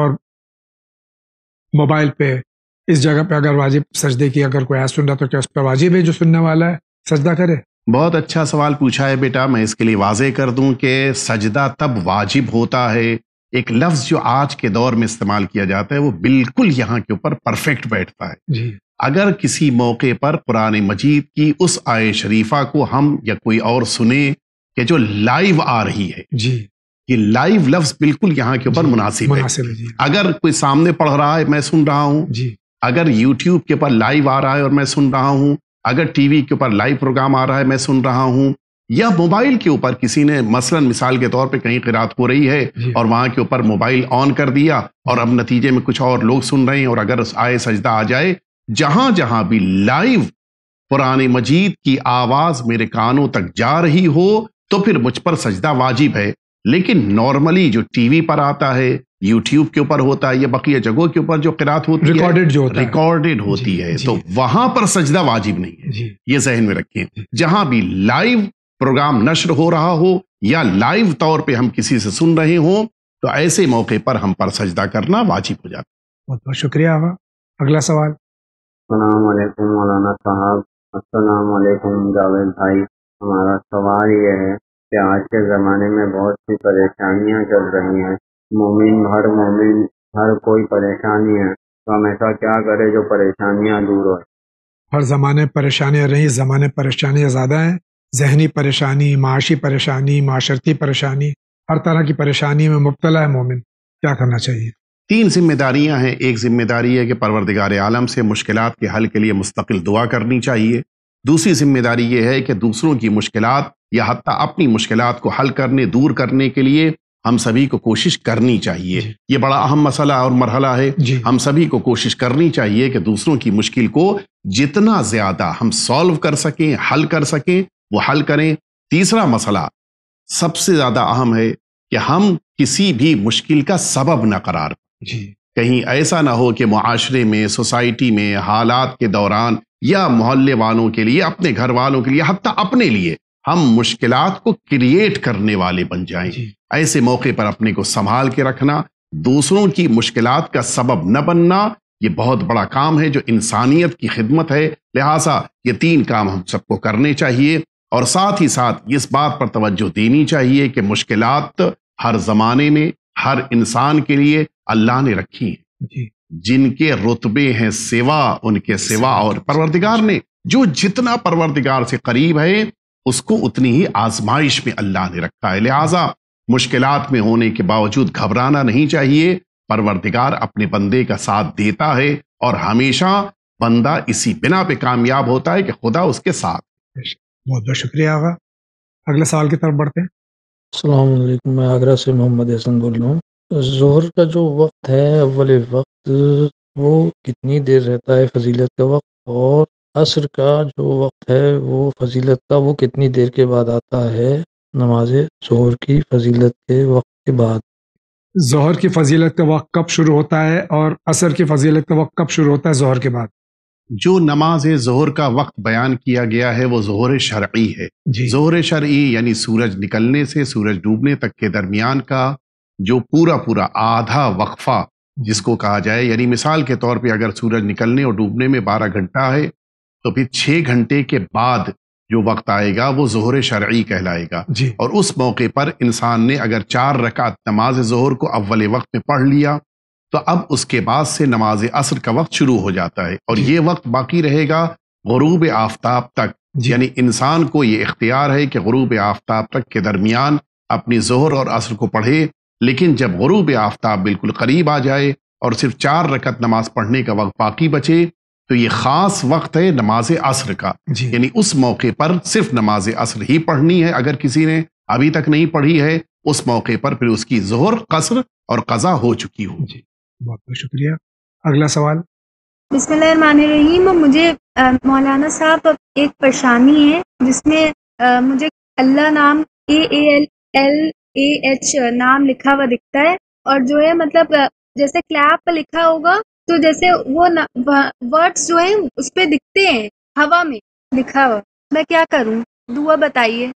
और मोबाइल पे इस जगह पे अगर वाजिब सजदे की अगर कोई सुन रहा तो क्या उस पर वाजिब है जो सुनने वाला है सजदा करे बहुत अच्छा सवाल पूछा है बेटा मैं इसके लिए वाजे कर दूं कि सजदा तब वाजिब होता है एक लफ्ज जो आज के दौर में इस्तेमाल किया जाता है वो बिल्कुल यहाँ के ऊपर परफेक्ट बैठता है जी अगर किसी मौके पर पुराने मजीद की उस आय शरीफा को हम या कोई और सुने कि जो लाइव आ रही है जी ये लाइव लफ्ज बिल्कुल यहाँ के ऊपर मुनासिब है अगर कोई सामने पढ़ रहा है मैं सुन रहा हूँ अगर यूट्यूब के ऊपर लाइव आ रहा है और मैं सुन रहा हूं अगर टीवी के ऊपर लाइव प्रोग्राम आ रहा है मैं सुन रहा हूं या मोबाइल के ऊपर किसी ने मसलन मिसाल के तौर पे कहीं किरात हो रही है और वहां के ऊपर मोबाइल ऑन कर दिया और अब नतीजे में कुछ और लोग सुन रहे हैं और अगर आए सजदा आ जाए जहां जहां भी लाइव पुरानी मजीद की आवाज मेरे कानों तक जा रही हो तो फिर मुझ पर सजदा वाजिब है लेकिन नॉर्मली जो टीवी पर आता है यूट्यूब के ऊपर होता है या बाकी जगहों के ऊपर जो किरात होती रिकॉर्डेड जो होता रिकॉर्डेड होती है तो वहां पर सजदा वाजिब नहीं है ये जहन में रखिए जहां भी लाइव प्रोग्राम नश्र हो रहा हो या लाइव तौर पे हम किसी से सुन रहे हो तो ऐसे मौके पर हम पर सजदा करना वाजिब हो जाता बहुत बहुत शुक्रिया अगला सवाल मौलाना साहब असलकुम जावेद भाई हमारा सवाल ये है कि आज के ज़माने में बहुत सी परेशानियां चल रही हैं मोमिन हर मोमिन हर कोई परेशानी है तो हम ऐसा क्या करें जो परेशानियां दूर हो हर ज़माने परेशानियां रही ज़माने परेशानियां ज़्यादा हैं जहनी परेशानी माशी परेशानी माशरती परेशानी हर तरह की परेशानी में मुबतला है मोमिन क्या करना चाहिए तीन जिम्मेदारियां हैं एक जिम्मेदारी है कि परवरदिगार आलम से मुश्किल के हल के लिए मुस्तकिल दुआ करनी चाहिए दूसरी जिम्मेदारी ये है कि दूसरों की मुश्किल या हती अपनी मुश्किल को हल करने दूर करने के लिए हम सभी को कोशिश करनी चाहिए ये बड़ा अहम मसला और मरहला है हम सभी को कोशिश करनी चाहिए कि दूसरों की मुश्किल को जितना ज्यादा हम सॉल्व कर सकें हल कर सकें वो हल करें तीसरा मसला सबसे ज्यादा अहम है कि हम किसी भी मुश्किल का सबब ना करार कहीं ऐसा ना हो कि माशरे में सोसाइटी में हालात के दौरान या मोहल्ले वालों के लिए अपने घर वालों के लिए हती अपने लिए हम मुश्किल को क्रिएट करने वाले बन जाए ऐसे मौके पर अपने को संभाल के रखना दूसरों की मुश्किल का सबब न बनना ये बहुत बड़ा काम है जो इंसानियत की खिदमत है लिहाजा ये तीन काम हम सबको करने चाहिए और साथ ही साथ इस बात पर तवज्जो देनी चाहिए कि मुश्किल हर जमाने में हर इंसान के लिए अल्लाह ने रखी है जिनके रुतबे हैं सेवा उनके सेवा और परवरदिगार ने जो जितना परवरदिगार से करीब है उसको उतनी ही आजमाइश में अल्लाह ने रखा है लिहाजा मुश्किलात में होने के बावजूद घबराना नहीं चाहिए परवरदिगार अपने बंदे का साथ देता है और हमेशा बंदा इसी बिना पे कामयाब होता है कि खुदा उसके साथ बहुत बहुत शुक्रिया आगा अगले साल की तरफ बढ़ते हैं मैं आगरा से मोहम्मद हसन बोल रहा हूँ जोहर का जो वक्त है अव्वल वक्त वो कितनी देर रहता है फजीलत का वक्त और असर का जो वक्त है वो फजीलत का वो कितनी देर के बाद आता है नमाज ज़ोहर की फजीलत के वक्त के बाद जहर की फजीलत का वक्त कब शुरू होता है और असर की फजीलत का वक्त कब शुरू होता है जहर के बाद जो नमाज जहर का वक्त बयान किया गया है वो जहर शर्ई है जहर शर्ई यानी सूरज निकलने से सूरज डूबने तक के दरमियान का जो पूरा पूरा आधा वक्फा जिसको कहा जाए यानी मिसाल के तौर पे अगर सूरज निकलने और डूबने में 12 घंटा है तो फिर छः घंटे के बाद जो वक्त आएगा वो जहर शरा कहलाएगा और उस मौके पर इंसान ने अगर चार रकात नमाज जहर को अव्वल वक्त में पढ़ लिया तो अब उसके बाद से नमाज असर का वक्त शुरू हो जाता है और ये वक्त बाकी रहेगा गरूब आफ्ताब तक यानी इंसान को ये इख्तियार है कि गरूब आफ्ताब तक के दरमियान अपनी जहर और असर को पढ़े लेकिन जब गरूब आफ्ताब बिल्कुल करीब आ जाए और सिर्फ चार रकत नमाज पढ़ने का वक्त बाकी बचे तो ये खास वक्त है नमाज असर का यानी उस मौके पर सिर्फ नमाज असर ही पढ़नी है अगर किसी ने अभी तक नहीं पढ़ी है उस मौके पर फिर उसकी जोहर कसर और कजा हो चुकी हो जी बहुत बहुत शुक्रिया अगला सवाल बिस्मिल्लाहिर्रहमानिर्रहीम मुझे मौलाना साहब एक परेशानी है जिसमें मुझे अल्लाह नाम A L L A H नाम लिखा हुआ दिखता है और जो है मतलब जैसे क्लैप लिखा होगा तो जैसे वो वर्ड्स जो है उस पर दिखते हैं हवा में लिखा हुआ मैं क्या करूं दुआ बताइए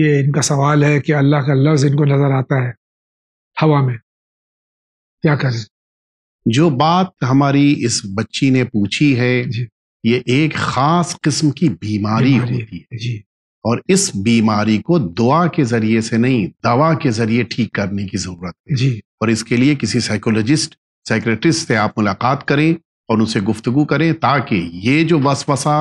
ये इनका सवाल है कि अल्लाह का लफ्ज इनको नजर आता है हवा में क्या कर जो बात हमारी इस बच्ची ने पूछी है ये एक खास किस्म की बीमारी, बीमारी होती है जी और इस बीमारी को दुआ के जरिए से नहीं दवा के जरिए ठीक करने की जरूरत है जी और इसके लिए किसी साइकोलॉजिस्ट सेक्रेटरिस्ट से आप मुलाकात करें और उनसे गुफ्तगु करें ताकि ये जो वसवसा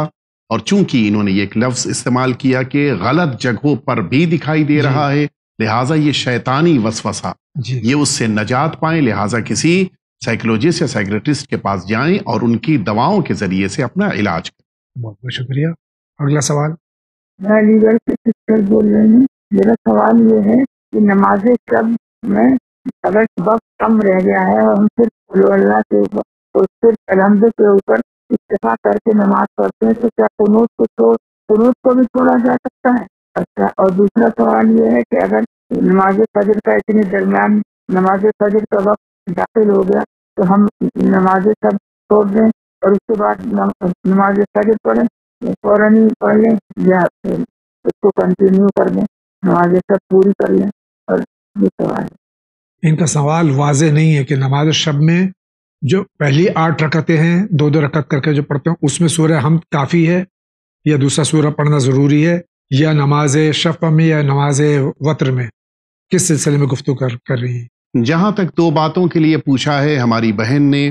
और चूंकि इन्होंने एक लफ्ज़ इस्तेमाल किया कि गलत जगहों पर भी दिखाई दे रहा है लिहाजा ये शैतानी वसवसा ये उससे नजात पाए लिहाजा किसी साइकोलॉजिस्ट या साइक्रेटिस्ट के पास जाएं और उनकी दवाओं के जरिए से अपना इलाज करें बहुत बहुत शुक्रिया अगला सवाल मैं अलीगढ़ से बोल रही हूँ मेरा सवाल ये है कि नमाज शब में अगर वक्त कम रह गया है और हम सिर्फ अल्लाह के ऊपर तो सिर्फ अलहमद के ऊपर इस्तीफा करके नमाज पढ़ते हैं तो क्या कनूत को छोड़ तो, कनूत को भी छोड़ा जा सकता है अच्छा और दूसरा सवाल ये है कि अगर नमाज फजर का इतने दरमियान नमाज फजर का वक्त दाखिल हो गया तो हम नमाज सब छोड़ दें और उसके बाद नमाज फजर पढ़ें फौरन ही पढ़ लें या उसको कंटिन्यू कर लें नमाज सब पूरी कर लें और ये सवाल है इनका सवाल वाज नहीं है कि नमाज शब में जो पहली आठ रकतें हैं दो दो रकत करके जो पढ़ते हैं उसमें सूर्य हम काफ़ी है या दूसरा सूर्य पढ़ना ज़रूरी है या नमाज शफ़ में या नमाज वत्र में किस सिलसिले में गुफ्तु कर कर रही हैं जहाँ तक दो बातों के लिए पूछा है हमारी बहन ने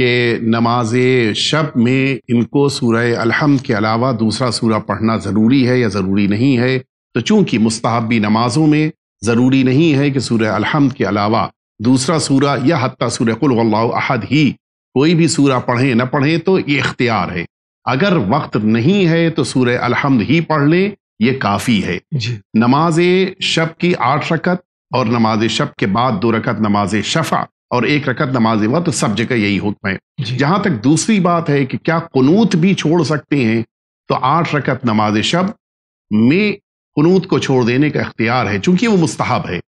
कि नमाज शब में इनको सूर्य अलहम के अलावा दूसरा सूर्य पढ़ना ज़रूरी है या ज़रूरी नहीं है तो चूंकि मुस्ताहबी नमाजों में ज़रूरी नहीं है कि सूर्य अलहमद के अलावा दूसरा सूरा या हती सूर्य अहद ही कोई भी सूरा पढ़े न पढ़े तो ये इख्तियार है अगर वक्त नहीं है तो सूर्य अलहमद ही पढ़ लें ये काफ़ी है नमाज शब की आठ रकत और नमाज शब के बाद दो रकत नमाज शफा और एक रकत नमाज तो सब जगह यही हुक्म है जहाँ तक दूसरी बात है कि क्या कनूत भी छोड़ सकते हैं तो आठ रकत नमाज शब में कनूत को छोड़ देने का अख्तियार है चूंकि वो मुस्तहब है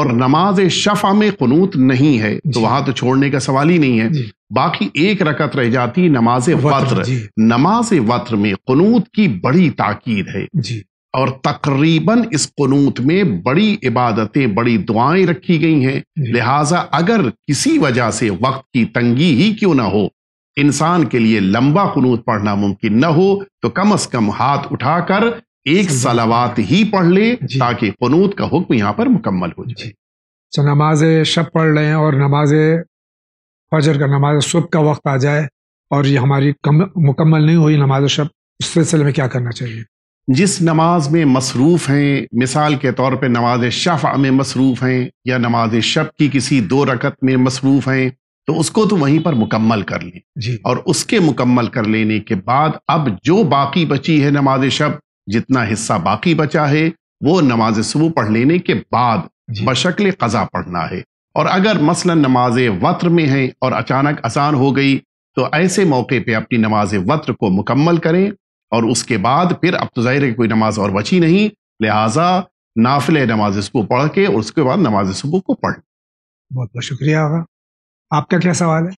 और नमाज शफा में कनूत नहीं है तो वहां तो छोड़ने का सवाल ही नहीं है बाकी एक रकत रह जाती नमाज वत्र नमाज वत्र में कनूत की बड़ी ताकीद है और तकरीबन इस कनूत में बड़ी इबादतें बड़ी दुआएं रखी गई हैं लिहाजा अगर किसी वजह से वक्त की तंगी ही क्यों ना हो इंसान के लिए लंबा कनूत पढ़ना मुमकिन न हो तो कम अज कम हाथ उठाकर एक सलावात ही पढ़ ले ताकि कनूत का हुक्म यहाँ पर मुकम्मल हो जाए तो नमाज शब पढ़ लें और नमाज फजर का नमाज सुबह का वक्त आ जाए और ये हमारी कम, मुकम्मल नहीं हुई नमाज शब उस सिलसिले में क्या करना चाहिए जिस नमाज में मसरूफ़ हैं मिसाल के तौर पे नमाज शफ़ में मसरूफ़ हैं या नमाज शब की किसी दो रकत में मसरूफ़ हैं तो उसको तो वहीं पर मुकम्मल कर लें और उसके मुकम्मल कर लेने के बाद अब जो बाकी बची है नमाज शब जितना हिस्सा बाकी बचा है वो नमाज सुबह पढ़ लेने के बाद बशक्ल कज़ा पढ़ना है और अगर मसलन नमाज वत्र में है और अचानक आसान हो गई तो ऐसे मौके पे अपनी नमाज वत्र को मुकम्मल करें और उसके बाद फिर अब तो ज़ाहिर कोई नमाज और बची नहीं लिहाजा नाफिल नमाज सुबह पढ़ के और उसके बाद नमाज सुबह को पढ़ बहुत बहुत शुक्रिया आगा आपका क्या सवाल है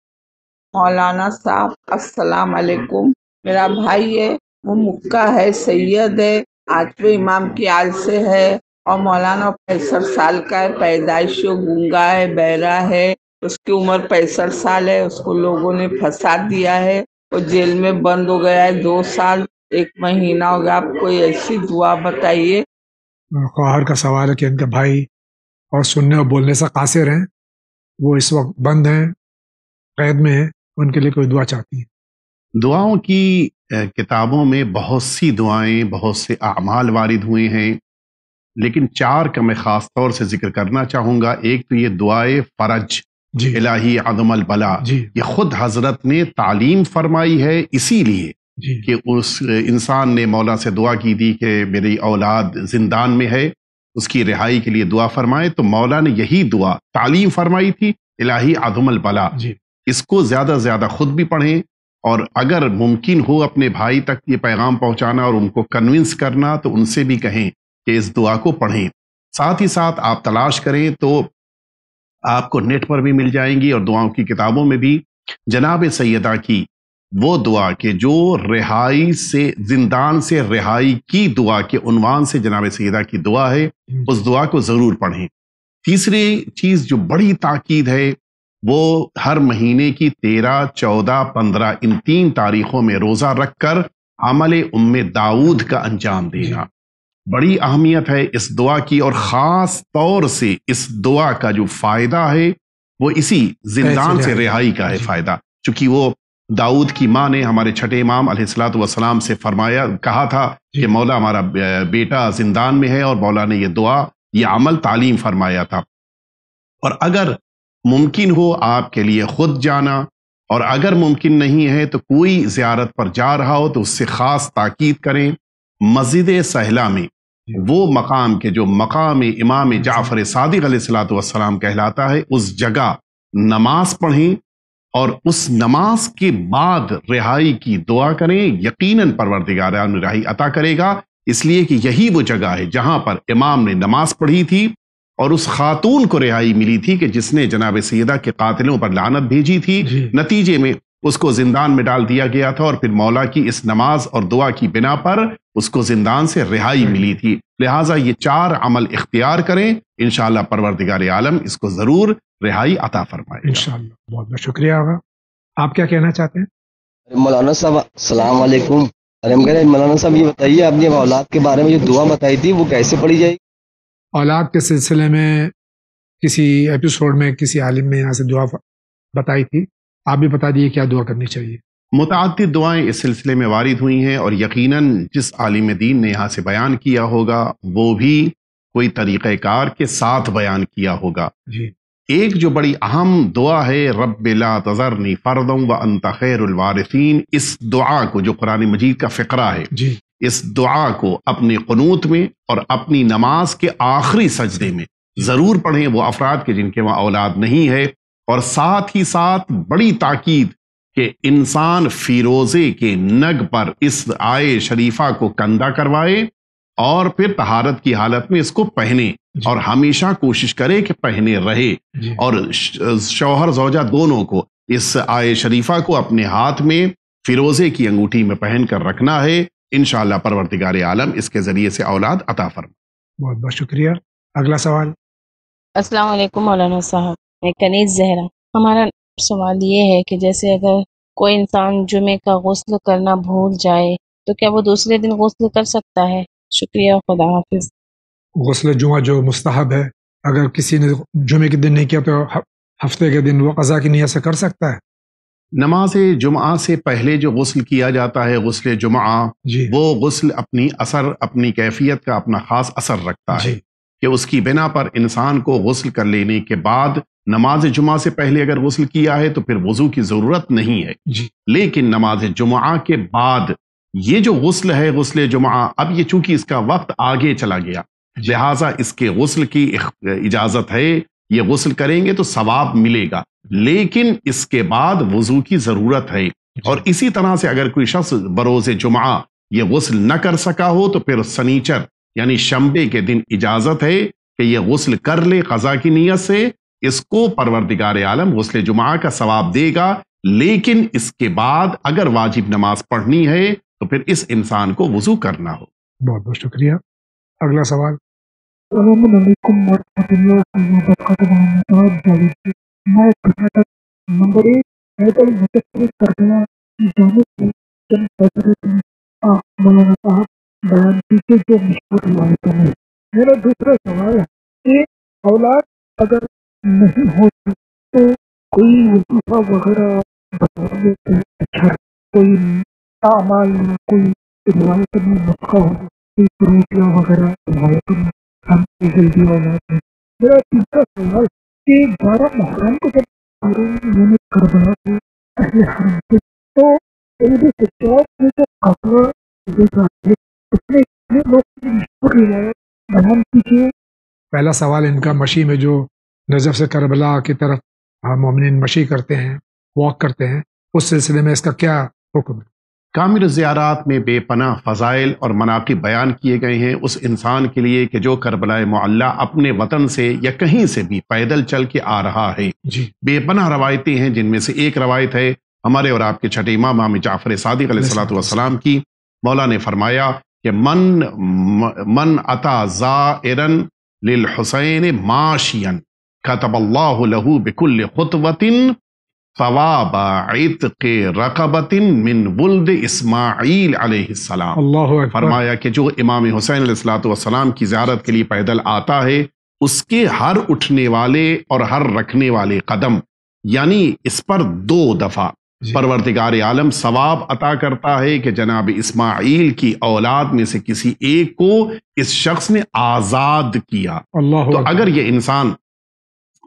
मौलाना साहब अस्सलाम वालेकुम मेरा भाई है वो मुक्का है सैयद है आठवें तो इमाम की आल से है और मौलाना पैंसठ साल का है पैदाइश गंगा है बहरा है उसकी उम्र पैंसठ साल है उसको लोगों ने फंसा दिया है वो जेल में बंद हो गया है दो साल एक महीना हो गया आप कोई ऐसी दुआ बताइए ख्वाहर का सवाल है कि इनके भाई और सुनने और बोलने से कासिर हैं वो इस वक्त बंद हैं कैद में हैं उनके लिए कोई दुआ चाहती है दुआओं की किताबों में बहुत सी दुआएं बहुत से अमाल वारिद हुए हैं लेकिन चार का मैं ख़ास तौर से जिक्र करना चाहूँगा एक तो ये दुआए फ़रज जी आदमल बला जी ये खुद हजरत ने तालीम फरमाई है इसीलिए कि उस इंसान ने मौला से दुआ की थी कि मेरी औलाद जिंदान में है उसकी रिहाई के लिए दुआ फरमाए तो मौला ने यही दुआ तालीम फरमाई थी इलाही आदमल बला इसको ज़्यादा से ज़्यादा खुद भी पढ़ें और अगर मुमकिन हो अपने भाई तक ये पैगाम पहुंचाना और उनको कन्विंस करना तो उनसे भी कहें कि इस दुआ को पढ़ें साथ ही साथ आप तलाश करें तो आपको नेट पर भी मिल जाएंगी और दुआओं की किताबों में भी जनाब सैदा की वो दुआ के जो रिहाई से जिंदान से रिहाई की दुआ के उनवान से जनाब सैदा की दुआ है हम्म। उस दुआ को ज़रूर पढ़ें तीसरी चीज़ जो बड़ी ताकीद है वो हर महीने की तेरह चौदह पंद्रह इन तीन तारीखों में रोज़ा रख कर अमल उम्म दाऊद का अंजाम देना बड़ी अहमियत है इस दुआ की और ख़ास तौर से इस दुआ का जो फ़ायदा है वो इसी जिंदान से रिहाई का है फ़ायदा क्योंकि वो दाऊद की माँ ने हमारे छठे इमाम अलैहिस्सलाम से फरमाया कहा था कि मौला हमारा बेटा जिंदान में है और मौला ने ये दुआ ये अमल तालीम फरमाया था और अगर मुमकिन हो आपके लिए खुद जाना और अगर मुमकिन नहीं है तो कोई ज़्यारत पर जा रहा हो तो उससे ख़ास ताकीद करें मस्जिद सहला में वो मकाम के जो मकाम इमाम जाफ़र सादिक सलाम कहलाता है उस जगह नमाज पढ़ें और उस नमाज के बाद रिहाई की दुआ करें यकीनन परवरदिगार रिहाई अता करेगा इसलिए कि यही वो जगह है जहां पर इमाम ने नमाज पढ़ी थी और उस खातून को रिहाई मिली थी कि जिसने जनाब सैदा के कातिलों पर लानत भेजी थी नतीजे में उसको जिंदान में डाल दिया गया था और फिर मौला की इस नमाज और दुआ की बिना पर उसको जिंदान से रिहाई मिली थी लिहाजा ये चार अमल इख्तियार करें इन परवरदिगार आलम इसको ज़रूर रिहाई अता फरमाए इन बहुत बहुत शुक्रिया होगा आप क्या कहना चाहते हैं मौलाना साहब सलाम अरे मौलाना साहब ये बताइए आपने औलाद के बारे में जो दुआ बताई थी वो कैसे पड़ी जाएगी औलाद के सिलसिले में किसी एपिसोड में किसी आलिम ने यहाँ से दुआ बताई थी आप भी बता दिए क्या दुआ करनी चाहिए मुतद दुआएं इस सिलसिले में वारिद हुई हैं और यकीनन जिस आलिम दीन ने यहाँ से बयान किया होगा वो भी कोई तरीक़ार के साथ बयान किया होगा जी एक जो बड़ी अहम दुआ है रब ला तजरनी फ़र्दों व अंत खैरवारसिन इस दुआ को जो कुरान मजीद का फ़िक्रा है जी इस दुआ को अपने कनूत में और अपनी नमाज के आखिरी सजदे में ज़रूर पढ़ें वो अफराद के जिनके वहाँ औलाद नहीं है और साथ ही साथ बड़ी ताकीद के इंसान फिरोजे के नग पर इस आय शरीफा को कंधा करवाए और फिर तहारत की हालत में इसको पहने और हमेशा कोशिश करे कि पहने रहे और शौहर जोजा दोनों को इस आय शरीफा को अपने हाथ में फिरोजे की अंगूठी में पहनकर रखना है इन परवरदिगार आलम इसके जरिए से औलाद अता फरमा बहुत बहुत शुक्रिया अगला सवाल अस्सलाम वालेकुम मौलाना साहब मैं कनीज जहरा हमारा सवाल ये है कि जैसे अगर कोई इंसान जुमे का गसल करना भूल जाए तो क्या वो दूसरे दिन गसल कर सकता है शुक्रिया खुदा हाफिज गसल जुमा जो मुस्तहब है अगर किसी ने जुमे के दिन नहीं किया तो हफ्ते के दिन वो कज़ा की नीयत से कर सकता है नमाज जुमा से पहले जो गसल किया जाता है गसल जुमा वो गसल अपनी असर अपनी कैफियत का अपना खास असर रखता है कि उसकी बिना पर इंसान को गसल कर लेने के बाद नमाज जुमा से पहले अगर गसल किया है तो फिर वजू की ज़रूरत नहीं है लेकिन नमाज जुमा के बाद ये जो गसल है गसल जुमा अब ये चूंकि इसका वक्त आगे चला गया लिहाजा इसके गसल की इजाज़त है ये गुस्ल करेंगे तो सवाब मिलेगा लेकिन इसके बाद वजू की जरूरत है और इसी तरह से अगर कोई शख्स बरोज जुमा ये गसल न कर सका हो तो फिर सनीचर यानी शंबे के दिन इजाजत है कि यह गसल कर ले कजा की नीयत से इसको परवरदिगार आलम गसल जुमा का सवाब देगा लेकिन इसके बाद अगर वाजिब नमाज पढ़नी है तो फिर इस इंसान को वजू करना हो बहुत बहुत शुक्रिया अगला सवाल السلام عليكم ورحمة الله وبركاته معنا جالسي मैं कर्नाटक नंबर एक पैदल मुजफ्फर कर गया जाने की जन फैसले आप मौलाना साहब बयान पीछे जो मुश्किल रिवायतों में मेरा दूसरा सवाल है एक औलाद अगर नहीं होती तो कोई वजीफा वगैरह बताइए तो अच्छा कोई आमाल कोई रिवायत में नुस्खा हो कोई कि को जब उन्होंने पहले हरम से तो इतने लोग कीजिए पहला सवाल इनका मशी में जो नजफ से करबला की तरफ हाँ, मोमिन मशी करते हैं वॉक करते हैं उस सिलसिले में इसका क्या हुक्म है कामिल ज़्यारात में बेपना फ़ज़ाइल और मनाक़ब बयान किए गए हैं उस इंसान के लिए कि जो करबलाए मुअल्ला अपने वतन से या कहीं से भी पैदल चल के आ रहा है जी बेपना रवायतें हैं जिनमें से एक रवायत है हमारे और आपके छठे इमाम मामी जाफ़र सदक सलाम की मौला ने फरमाया कि मन मन अता ज़ारन लिल हुसैन माशियन कतबल्लाहु लहू बिकुल खुतवतिन फरमाया कि जो इमाम हुसैन सलाम की ज्यारत के लिए पैदल आता है उसके हर उठने वाले और हर रखने वाले कदम यानी इस पर दो दफ़ा परवरदिगार आलम सवाब अता करता है कि जनाब इस्माइल की औलाद में से किसी एक को इस शख्स ने आज़ाद किया तो अगर ये इंसान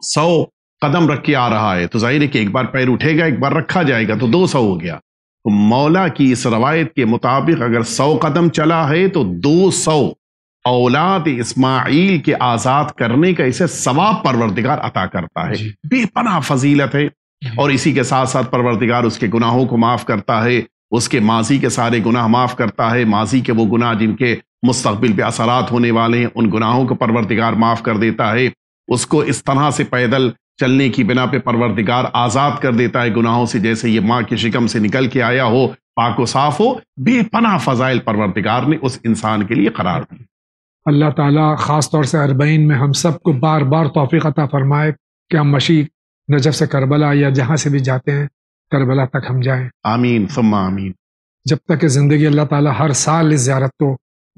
सौ कदम रख के आ रहा है तो जाहिर है कि एक बार पैर उठेगा एक बार रखा जाएगा तो दो सौ हो गया तो मौला की इस रवायत के मुताबिक अगर सौ कदम चला है तो दो सौ औलाद इस्माइल के आजाद करने का इसे सवाब परवरदिगार अता करता है बेपना फजीलत है हम्म। और इसी के साथ साथ परवरदिगार उसके गुनाहों को माफ करता है उसके माजी के सारे गुनाह माफ करता है माजी के वो गुनाह जिनके मुस्तबिल पे असरात होने वाले हैं उन गुनाहों को परवरदिगार माफ कर देता है उसको इस तरह से पैदल चलने की बिना पे परवरदिगार आजाद कर देता है गुनाहों से जैसे ये माँ के शिकम से निकल के आया हो पाको साफ हो बेपना फजाइल परवरदिगार ने उस इंसान के लिए करार दी अल्लाह ताला ख़ास तौर से अरबईन में हम सबको बार बार तोफ़ी अता फरमाए कि हम मशी नजब से करबला या जहाँ से भी जाते हैं करबला तक हम जाएं आमीन सुम्मा आमीन जब तक ज़िंदगी अल्लाह ताला हर साल इस ज्यारत को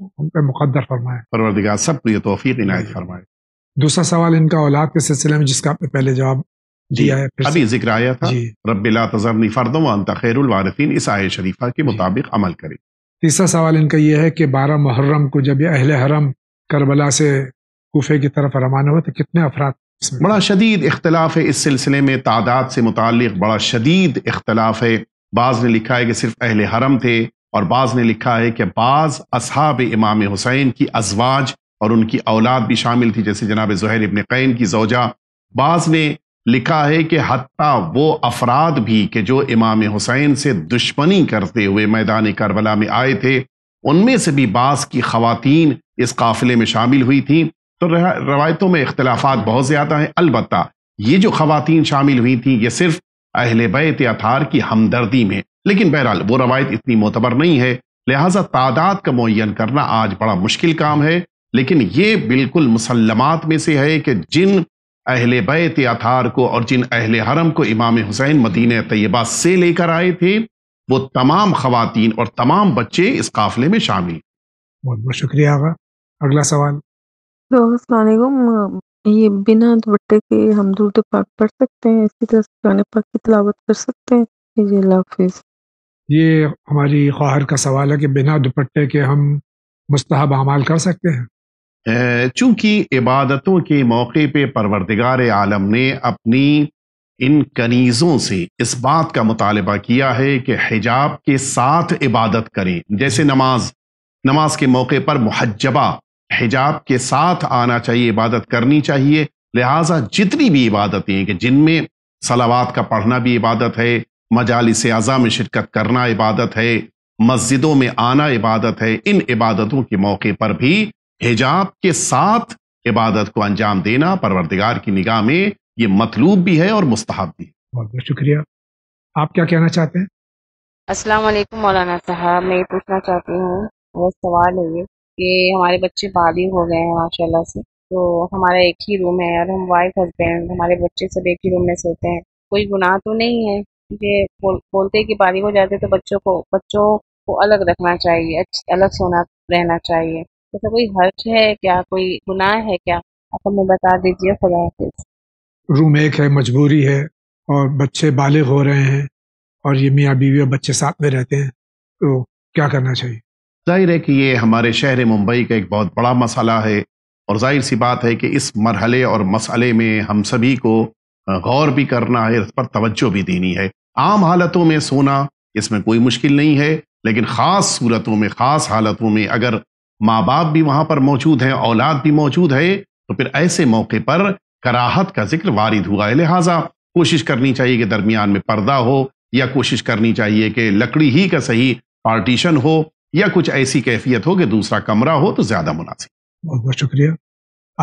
हम पे मुकदर फरमाए परवरदिगार सबको ये तोफ़ी इनायत फरमाए दूसरा सवाल इनका औलाद के सिलसिले में जिसका आपने पहले जवाब दिया है तीसरा सवाल इनका यह है कि बारह मुहर्रम को जब ये अहल हरम करबला से कोफे की तरफ रवाना हुआ तो कितने अफराद बड़ा शदीद इख्तलाफ है इस सिलसिले में तादाद से मुतल बड़ा शदीद इख्तलाफ है बाज़ ने लिखा है कि सिर्फ अहल हरम थे और बाज़ ने लिखा है कि बाज़ असहाब इमाम हुसैन की अजवाज और उनकी औलाद भी शामिल थी जैसे जनाब जहर इबन कैन की जोजा बास ने लिखा है कि हती वो अफराद भी कि जो इमाम हुसैन से दुश्मनी करते हुए मैदान करबला में आए थे उनमें से भी बास की खातन इस काफिले में शामिल हुई थी तो रवायतों में इख्लाफा बहुत ज़्यादा हैं अलबत् ये जो खातन शामिल हुई थी ये सिर्फ अहल बैत अतार की हमदर्दी में लेकिन बहरहाल वो रवायत इतनी मोतबर नहीं है लिहाजा तादाद का मुन करना आज बड़ा मुश्किल काम है लेकिन ये बिल्कुल मुसलमात में से है कि जिन अहल बैत अतार को और जिन अहल हरम को इमाम हुसैन मदीन तयबा से लेकर आए थे वो तमाम खातन और तमाम बच्चे इस काफिले में शामिल बहुत बहुत शुक्रिया आगा अगला सवाल तो ये बिना दुपट्टे के हम दूर पाक पढ़ सकते हैं इसी तरह कुरान पाक की तलावत कर सकते हैं जी ये हमारी ख्वाहर का सवाल है कि बिना दुपट्टे के हम मुस्तहब अमाल कर सकते हैं चूंकि इबादतों के मौके पे परवरदिगार आलम ने अपनी इन कनीज़ों से इस बात का मुतालबा किया है कि हिजाब के साथ इबादत करें जैसे नमाज नमाज के मौके पर महजबा हिजाब के साथ आना चाहिए इबादत करनी चाहिए लिहाजा जितनी भी इबादतें कि जिनमें सलावात का पढ़ना भी इबादत है मजालिस अज़ा में शिरकत करना इबादत है मस्जिदों में आना इबादत है इन इबादतों के मौके पर भी हिजाब के साथ इबादत को अंजाम देना परवरदिगार की निगाह में ये मतलूब भी है और मुस्ताहब भी बहुत बहुत शुक्रिया आप क्या कहना चाहते हैं अस्सलाम वालेकुम मौलाना साहब मैं पूछना चाहती हूँ सवाल है ये कि हमारे बच्चे बाली हो गए हैं माशाल्लाह से तो हमारा एक ही रूम है और हम वाइफ हस्बैंड हमारे बच्चे सब एक ही रूम में सोते हैं कोई गुनाह तो नहीं है क्योंकि बोल, बोलते कि बाली हो जाते तो बच्चों को बच्चों को अलग रखना चाहिए अलग सोना रहना चाहिए ऐसा तो कोई हर्ष है क्या कोई गुनाह है क्या आप हमें बता दीजिए खुदा हाफिज रूम एक है मजबूरी है और बच्चे बालिग हो रहे हैं और ये मियाँ बीवी और बच्चे साथ में रहते हैं तो क्या करना चाहिए जाहिर है कि ये हमारे शहर मुंबई का एक बहुत बड़ा मसला है और जाहिर सी बात है कि इस मरहले और मसले में हम सभी को गौर भी करना है इस पर तवज्जो भी देनी है आम हालतों में सोना इसमें कोई मुश्किल नहीं है लेकिन ख़ास सूरतों में ख़ास हालतों में अगर माँ बाप भी वहां पर मौजूद है औलाद भी मौजूद है तो फिर ऐसे मौके पर कराहत का जिक्र वारिद हुआ है लिहाजा कोशिश करनी चाहिए कि दरमियान में पर्दा हो या कोशिश करनी चाहिए कि लकड़ी ही का सही पार्टीशन हो या कुछ ऐसी कैफियत हो कि दूसरा कमरा हो तो ज्यादा मुनासिब बहुत बहुत शुक्रिया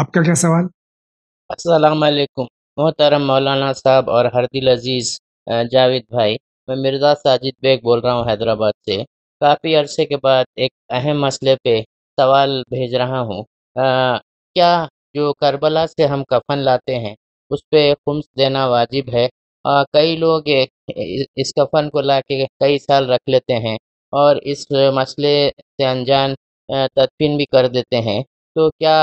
आपका क्या सवाल असल मोहतरम मौलाना साहब और हरदिल अजीज जावेद भाई मैं मिर्ज़ा साजिद बेग बोल रहा हूँ हैदराबाद से काफ़ी अरसे के बाद एक अहम मसले पे सवाल भेज रहा हूँ क्या जो करबला से हम कफन लाते हैं उस पर खुम्स देना वाजिब है आ, कई लोग इस कफन को ला के कई साल रख लेते हैं और इस मसले से अनजान तदफीन भी कर देते हैं तो क्या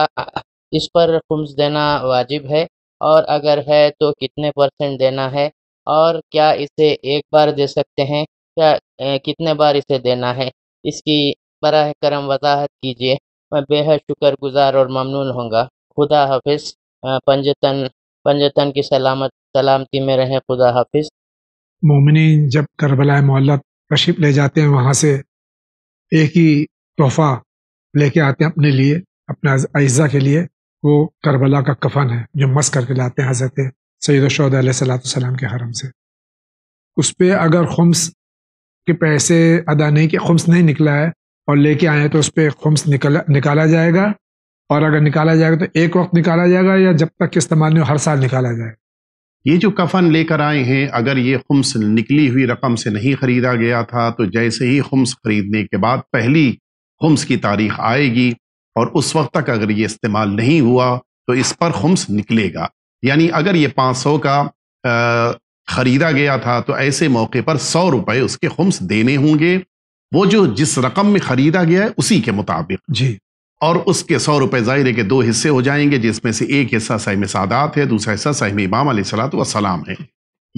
इस पर खुम्स देना वाजिब है और अगर है तो कितने परसेंट देना है और क्या इसे एक बार दे सकते हैं क्या कितने बार इसे देना है इसकी बर करम वजाहत कीजिए मैं बेहद शुक्र गुज़ार और ममनून होंगे खुदा हाफिज पंजतन पंजतन की सलामत सलामती में रहें खुदा हाफिज मोमिन जब करबला मोहल्ला कशिप ले जाते हैं वहाँ से एक ही तोहफा लेके आते हैं अपने लिए अपने अज्जा के लिए वो करबला का कफन है जो मस करके लाते हैं हजरत सैद शहद सलाम के हरम से उस पर अगर खुम्स के पैसे अदा नहीं के खुम्स नहीं निकला है और लेके आए तो उस पर खुम्स निकल निकाला जाएगा और अगर निकाला जाएगा तो एक वक्त निकाला जाएगा या जब तक इस्तेमाल नहीं हर साल निकाला जाएगा ये जो कफन लेकर आए हैं अगर ये खुम्स निकली हुई रकम से नहीं खरीदा गया था तो जैसे ही खुम्स खरीदने के बाद पहली खुम्स की तारीख आएगी और उस वक्त तक अगर ये इस्तेमाल नहीं हुआ तो इस पर खुम्स निकलेगा यानी अगर ये पाँच सौ का आ, खरीदा गया था तो ऐसे मौके पर सौ रुपये उसके खुम्स देने होंगे वो जो जिस रकम में खरीदा गया है उसी के मुताबिक जी और उसके सौ रुपए जाहिर के दो हिस्से हो जाएंगे जिसमें से एक हिस्सा सहम सादात है दूसरा हिस्सा सहम इमाम सलात वसलाम है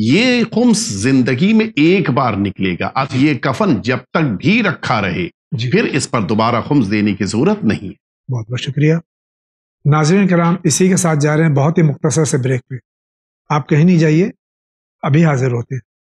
ये खुम्स जिंदगी में एक बार निकलेगा अब ये कफन जब तक भी रखा रहे फिर इस पर दोबारा खुम्स देने की जरूरत नहीं है बहुत बहुत शुक्रिया नाजरन कराम इसी के साथ जा रहे हैं बहुत ही मुख्तर से ब्रेक पे आप कहीं नहीं जाइए अभी हाजिर होते हैं